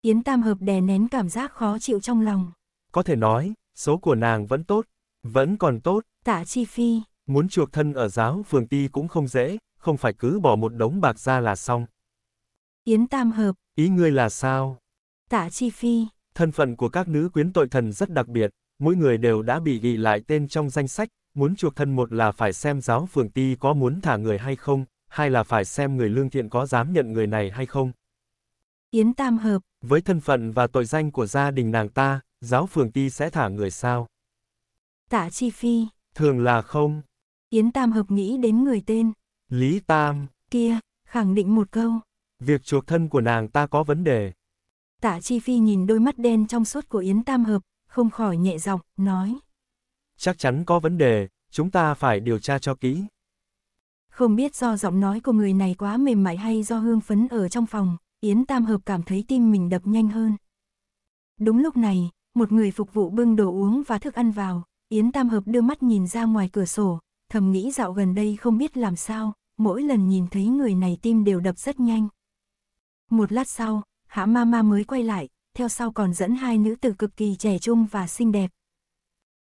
Yến Tam Hợp đè nén cảm giác khó chịu trong lòng. Có thể nói, số của nàng vẫn tốt, vẫn còn tốt. Tạ Chi Phi. Muốn chuộc thân ở giáo phường ti cũng không dễ, không phải cứ bỏ một đống bạc ra là xong. Yến Tam Hợp. Ý ngươi là sao? Tạ Chi Phi. Thân phận của các nữ quyến tội thần rất đặc biệt, mỗi người đều đã bị ghi lại tên trong danh sách, muốn chuộc thân một là phải xem giáo phường ti có muốn thả người hay không, hai là phải xem người lương thiện có dám nhận người này hay không. Yến Tam Hợp. Với thân phận và tội danh của gia đình nàng ta, Giáo phường ti sẽ thả người sao? Tạ Chi Phi. Thường là không. Yến Tam hợp nghĩ đến người tên. Lý Tam. Kia, khẳng định một câu. Việc chuộc thân của nàng ta có vấn đề. Tạ Chi Phi nhìn đôi mắt đen trong suốt của Yến Tam hợp, không khỏi nhẹ giọng, nói. Chắc chắn có vấn đề, chúng ta phải điều tra cho kỹ. Không biết do giọng nói của người này quá mềm mại hay do hương phấn ở trong phòng, Yến Tam Hợp cảm thấy tim mình đập nhanh hơn. Đúng lúc này, một người phục vụ bưng đồ uống và thức ăn vào, Yến Tam Hợp đưa mắt nhìn ra ngoài cửa sổ, thầm nghĩ dạo gần đây không biết làm sao, mỗi lần nhìn thấy người này tim đều đập rất nhanh. Một lát sau, Hạ Mama mới quay lại, theo sau còn dẫn hai nữ tử cực kỳ trẻ trung và xinh đẹp.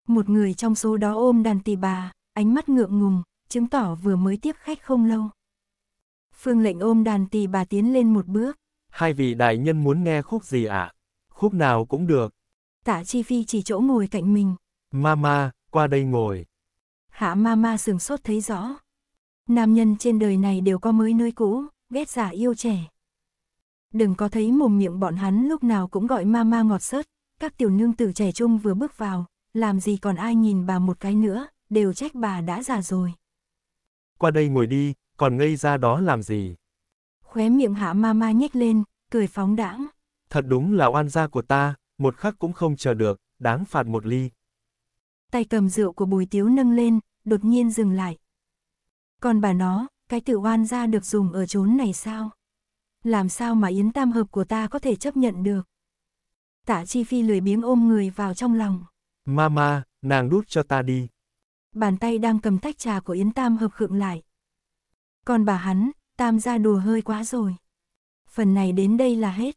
Một người trong số đó ôm đàn tỳ bà, ánh mắt ngượng ngùng, chứng tỏ vừa mới tiếp khách không lâu. Phương lệnh ôm đàn tỳ bà tiến lên một bước. Hai vị đại nhân muốn nghe khúc gì ạ? À? Khúc nào cũng được, Tạ Chi Phi chỉ chỗ ngồi cạnh mình. Mama, qua đây ngồi. Hạ mama sừng sốt thấy rõ. Nam nhân trên đời này đều có mới nơi cũ, ghét giả yêu trẻ. Đừng có thấy mồm miệng bọn hắn lúc nào cũng gọi mama ngọt sớt, các tiểu nương tử trẻ trung vừa bước vào, làm gì còn ai nhìn bà một cái nữa, đều trách bà đã già rồi. Qua đây ngồi đi, còn ngây ra đó làm gì? Khóe miệng hạ mama nhếch lên, cười phóng đãng. Thật đúng là oan gia của ta, một khắc cũng không chờ được, đáng phạt một ly. Tay cầm rượu của bùi tiếu nâng lên, đột nhiên dừng lại. Còn bà nó, cái tự oan ra được dùng ở chốn này sao? Làm sao mà yến tam hợp của ta có thể chấp nhận được? Tạ Chi Phi lười biếng ôm người vào trong lòng. Mama, nàng đút cho ta đi. Bàn tay đang cầm tách trà của Yến Tam hợp khựng lại. Còn bà hắn, Tam ra đùa hơi quá rồi. Phần này đến đây là hết.